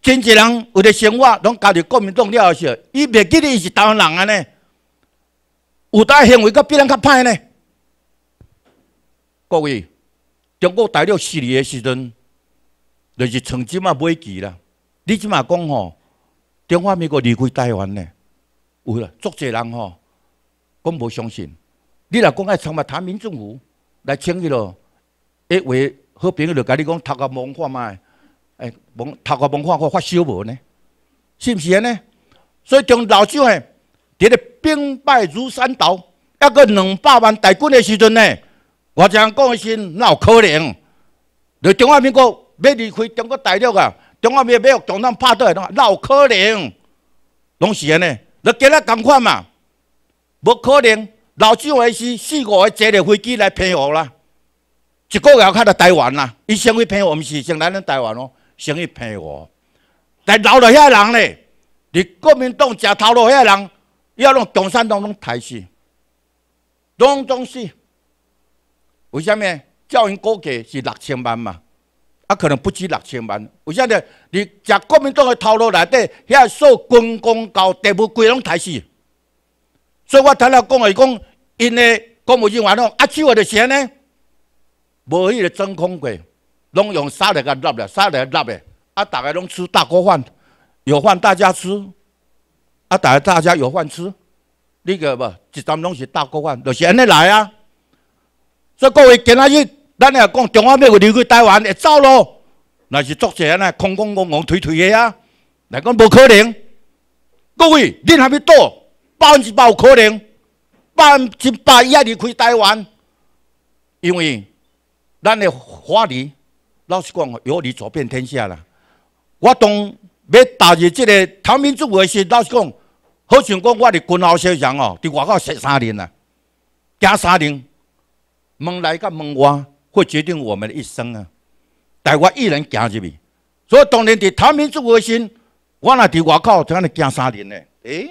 真济人为了生活，拢家己国民党了是，伊未记得伊是台湾人安尼，有单行为个必人较歹呢？各位。中国大陆失利的时阵，就是曾经马尾记啦。你即嘛讲吼，中华民国离开台湾呢，有啦，足侪人吼，讲无相信。你若讲爱创办台民政府来请伊咯，一位和平就跟你讲，头个文化嘛，哎，头个文化看发烧无呢？是毋是个呢？所以从老蒋诶，伫咧兵败如山倒，还佫两百万大军的时阵呢？我样讲的是，那有可能？你中华民国要离开中国大陆啊？中华民国要共产党打倒，那有可能？拢是安尼，你今日讲款嘛？无可能。老蒋还是四五个坐着飞机来澎湖啦，一个月要去到台湾啦。伊先去配湖，毋是先来恁台湾咯，先去澎湖。但老了遐人咧，你国民党假头路遐人，要让共产党拢杀死，拢总是。为虾米？叫因估计是六千万嘛？啊，可能不止六千万。为虾米？你食国民党的套路内底，遐数公公高，地不归拢台死。所以我听阿讲的讲，因为国民党完了，阿手诶钱呢，无伊个真空柜，拢用沙嚟甲立了，沙嚟立了。啊，大家拢吃大锅饭，有饭大家吃。啊，大家大家有饭吃，你个无，一站拢是大锅饭，就是安尼来啊。所以各位今仔日，咱也讲，中华民国回归台湾会走咯？那是作啥呢？空空空空推推个啊！来讲无可能。各位，恁还欲躲？百分之百有可能，百分之百也离开台湾，因为咱的华语老实讲，游离走遍天下啦。我当要踏入这个台民主模时，老实讲，好像讲我伫军校小强哦，伫外口十三年啦，廿三年。问来甲问我，会决定我们的一生啊！但我一人行入去，所以当年伫台民最核心。我若伫外口，怎安尼惊三年呢？哎，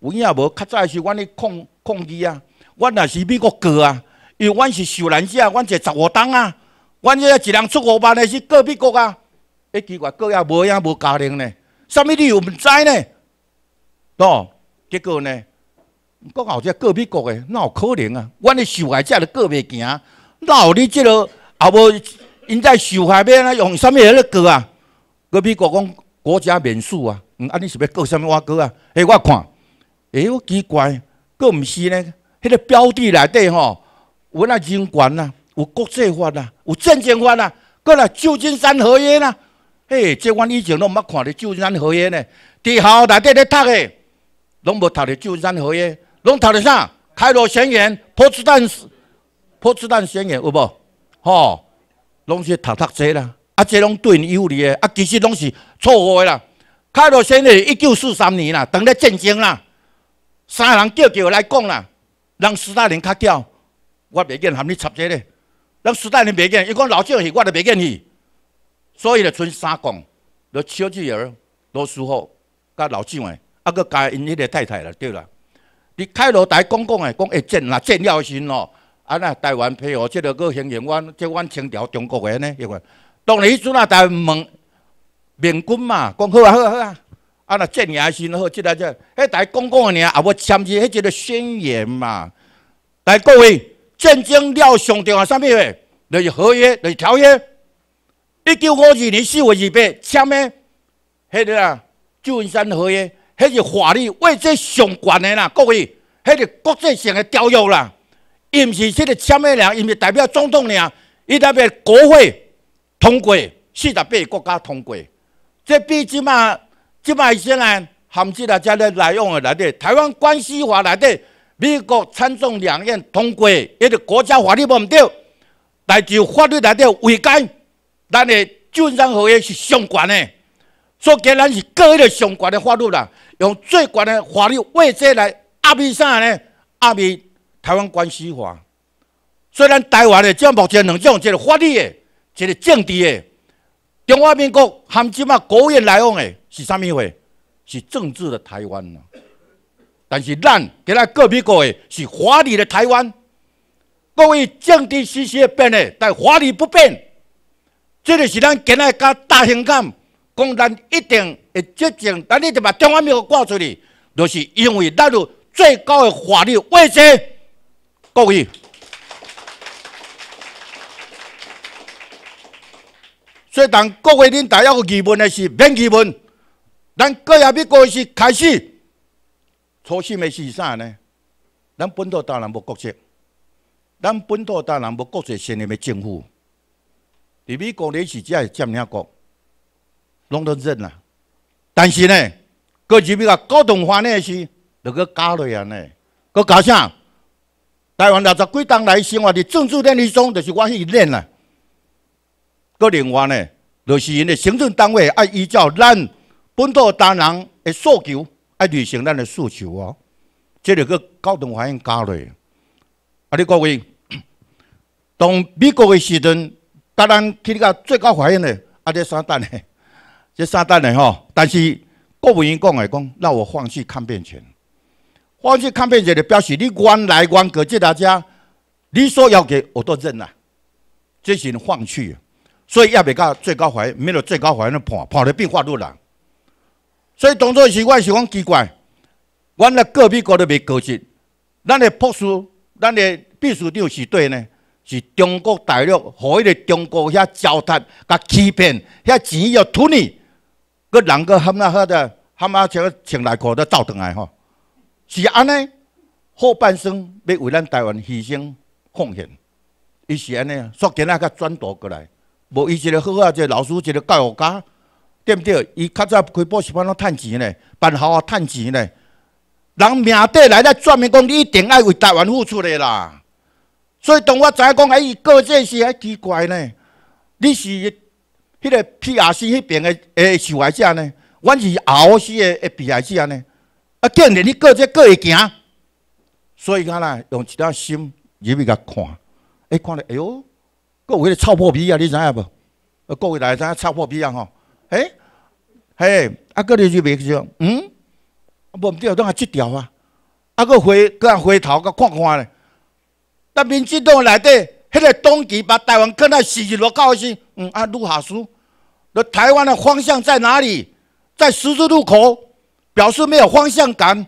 有影无，较早是阮咧控控制啊，我若是美国哥啊，因为阮是受难者，阮是十五栋啊，阮这一人出五万的是隔壁国啊，一奇怪哥也无影无家庭呢，啥物理由毋知呢？喏，结果呢？国有洲个别国诶，哪有可能啊？阮的受害者咧过未行，哪有你即落啊无？因在受害边啊，用什么咧过啊？个别国讲国家免税啊，嗯，啊你是要过什物我国啊？诶，我看，诶，我奇怪，过毋是咧？迄个标的内底吼，有那人权啊，有国际法啊，有证券法啊，搁若旧金山合约啊。嘿，即阮以前拢毋捌看着旧金山合约呢，伫校内底咧读诶，拢无读着旧金山合约。拢读的啥？开罗宣言、破子弹、破子弹宣言有无？吼，拢是读读这啦，啊，这拢对伊有利的，啊，其实拢是错误的啦。开罗宣言一九四三年啦，当咧战争啦，三人叫叫来讲啦，让斯大林卡叫，我袂瘾含你插这咧，让斯大林袂瘾，伊讲老蒋是，我咧袂瘾伊，所以咧剩三讲，都小只儿，罗斯福、甲老蒋的，啊，佮加因迄个太太啦，对啦。开罗台讲讲诶，讲会战啦，战了先咯。啊那台湾配合，即个个承认阮即个阮清朝中国诶呢？因为当年阵啊台湾问民军嘛，讲好啊好啊好啊。啊那战了先好，即个即个，迄台讲讲诶尔，啊要签字，迄个宣言嘛。来各位，战争了上场啊，啥物诶？就是合约，就是条约。一九五二年四月二八签诶，迄个啊，旧金山合约》。迄个法律为最上悬的啦，各位，迄个国际性的条约啦，伊毋是即个签的俩，伊毋是代表总统俩，伊代表国会通过，四十八国家通过，即比即马即马先案含即个遮个内容的内底，台湾关系法内底，美国参众两院通过，迄个国家法律无毋对，但就法律内底，违干咱的军事合约是上悬的。所以，咱是各一个上悬的法律啦，用最悬的法律为遮来压逼啥呢？压逼台湾关系法。虽然台湾的即目前两种，即个法律的，即个政治的，中华民国含即嘛国院来往的，是啥物话？是政治的台湾。但是咱今仔各美国的，是法律的台湾。各位政治实的变的，但法律不变。即个是咱今仔个大香感。共产党一定会执政，咱就把中央国挂出去，就是因为咱入最高的法律威置，各位。所以，当各位恁大还有疑问的是，免疑问，咱今日比过是开始，初心的是啥呢？咱本土当人无国籍，咱本土当人无国籍，成立的政府，伫美国你是只占领国。拢都认啦，但是呢，佮前面个高等法院是两个加落来呢。佮搞啥？台湾六十几当来生活哩政治哩之中，就是我去认啦。佮另外呢，就是因个行政单位爱依照咱本土当人的诉求，爱履行咱的诉求哦。即个个高等法院加落。啊！你各位，当美国的时阵，佮咱去个最高法院呢，啊！在相等呢？这三单人吼，但是国务院讲来讲，让我放弃抗辩权。放弃抗辩权的表示，你原来、原个这大家，你说要给我都认了，这是放弃。所以也未到最高法院，没有最高法院的判判的变法律来。所以动作习惯是讲奇怪，原来个别国都未告急，咱的朴署，咱的秘书长是对呢，是中国大陆和迄个中国遐糟蹋、甲欺骗、遐钱要吞你，个人个很啊黑的，很啊只穿内裤在走转来吼，是安尼，后半生要为咱台湾牺牲奉献，伊是安尼煞囡仔甲转倒过来，无伊一个好好一个老师，一个教育家，对不对？伊较早开补习班拢趁钱咧，办校啊，趁钱咧，人命底来，咧专门讲，你一定爱为台湾付出的啦。所以当我知影讲，哎，伊过这是还奇怪呢，你是？迄个 PRC 迄边诶诶受害者呢，阮是 RUS 的被害者呢。啊，竟然你过节过会行，所以讲啦，用一他心入去甲看，诶，看到哎哟，个有迄个臭破皮啊，你知影无？啊，各位来家知影臭破皮啊吼？诶，嘿，啊，个你入面就嗯，啊，无毋对，当下即条啊，啊，个回个回头个看看咧，那边自动内底。迄个当期把台湾搞到四支六搞的嗯啊，如下输，那台湾的方向在哪里？在十字路口，表示没有方向感，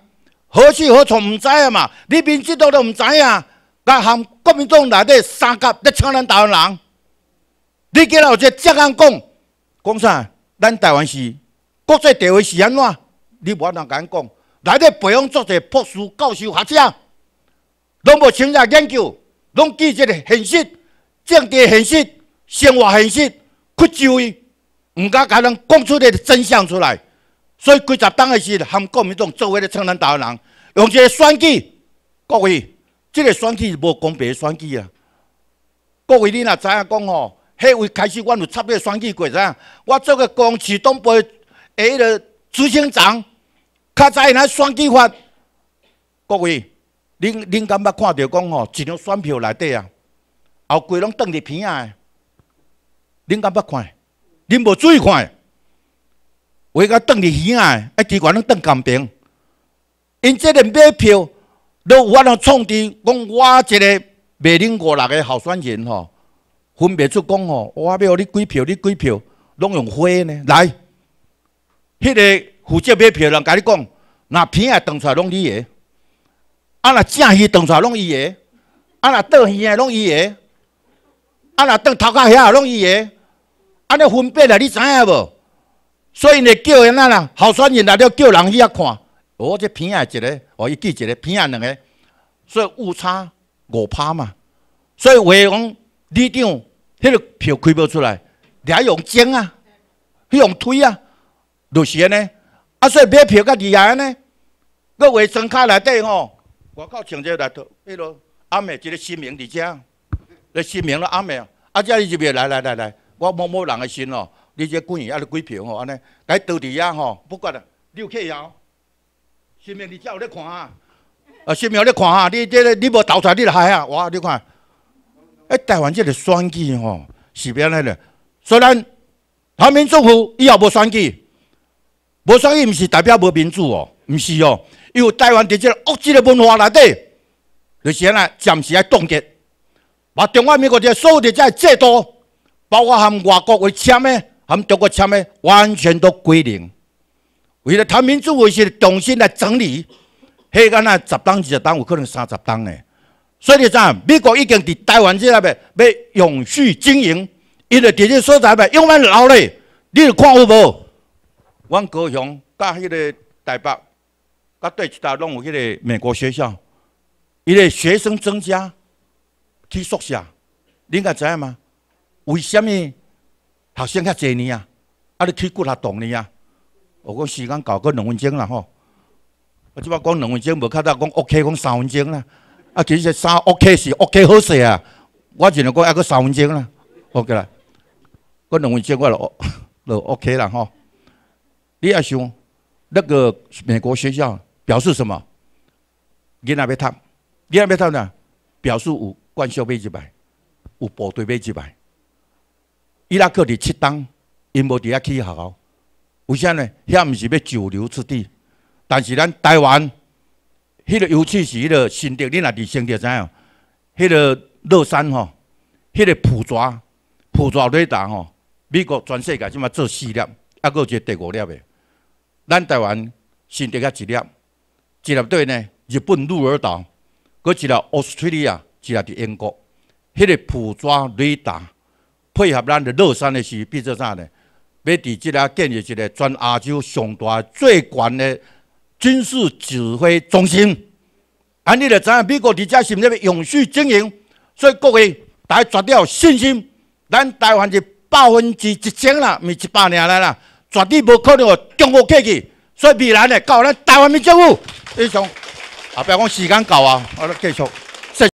何去何从唔知啊嘛？你明哲都都唔知影，甲含国民党来这三甲，在抢咱台湾人，你今然有这这样讲？讲啥？咱台湾是国际地位是安怎？你无法当甲咱讲，内底培养作者、博士、教授、学者，拢无深入研究。拢记即个现实，政治现实，生活现实，屈就伊，毋敢甲人讲出个真相出来。所以，规十当个是含国民党作为咧，台南台湾人用一个选举，各位，即个选举是无公平选举啊！各位，你若知影讲吼，迄位开始，阮有插过选举过，知影。我做个公事，东北迄个执行长，较早伊拿选举法，各位。您您敢捌看到讲吼一张选票内底啊后街拢邓立片啊？恁敢捌看？恁无注意看，画个邓立平啊，还机关拢邓金平。因这个买票都有法通创治，讲我一个卖零五六个候选人吼，分别出讲吼，我要互你几票，你几票拢用花呢。来，迄个负责买票人甲你讲，那片啊邓出来拢你诶。啊！若正耳动出拢伊个，啊！若倒耳个拢伊个，啊！若动头壳遐拢伊个，安尼分别了，你知影无？所以你叫因呐啦，后选人来了叫人遐看，哦，这偏爱一个，哦，伊记一个偏爱两个，所以误差五趴嘛。所以话讲，你长迄个票开不出来，遐用整啊，遐用推啊，就是安尼。啊，所以买票厉害安呢，个卫生卡内底吼。外国请这来投，迄个暗的一个新名伫遮，咧新名咧暗的，啊遮伊入面来来来来，我摸摸人的心哦，咧官鬼也你鬼屏哦安尼，来倒伫遐吼，不管啦，你有去啊？新民伫遮有咧看啊？啊新民咧看啊？你这个你无投出来，你来害啊？哇，你看，哎台湾这个选举吼，是变安尼咧。虽然台民政府以后无选举，无选举毋是代表无民主哦，毋是哦。有台湾伫即个恶质的文化内底，就是安尼暂时来冻结，把中华民国这些所有的这个制度，包括含外国为签的、含中国签的，完全都归零。为了谈民主，为是重新来整理，迄个那十档、二十档，有可能三十档呢。所以你知，美国已经伫台湾即内面要永续经营，因伫即个所在嘛，永远留咧。你有看有无？阮高雄甲迄个台北。啊，对其他拢有迄个美国学校，伊个学生增加，去宿舍，你敢知影吗？为什么学生遐济呢啊？啊，你去骨下动呢啊？我讲时间搞个两分钟啦吼，我即摆讲两分钟无较早讲 O K 讲三分钟啦。啊，其实三 O K 是 O K 好势啊，我只能讲还个三分钟啦。o k 啦，个两分钟我了 O 就 O K 啦吼。你也想那个美国学校？表示什么？你那边读，你那边读。呢？表示有官修买一败，有部队买一败。伊拉克伫七党，因无伫遐起效，为啥呢？遐毋是要久留之地。但是咱台湾，迄个尤其是迄个新竹，你若伫新竹怎样？迄个乐山吼，迄个普抓普抓雷达吼，美国全世界即嘛做四粒，还阁一个第五粒诶。咱台湾新竹甲一粒。一个对呢，日本鹿儿岛，搁一个澳大利亚，一个伫英国，迄个捕抓雷达配合咱的乐山的是要做啥呢？要伫即个建立一个全亚洲上大、最悬的军事指挥中心。安尼就知影，美国伫遮是是要永续经营，所以各位大家绝对有信心，咱台湾是百分之一千啦，是一百年啦啦，绝对无可能中国过去。所以必然的，教咱台湾民族英雄。啊，不要讲时间搞啊，我咧继续。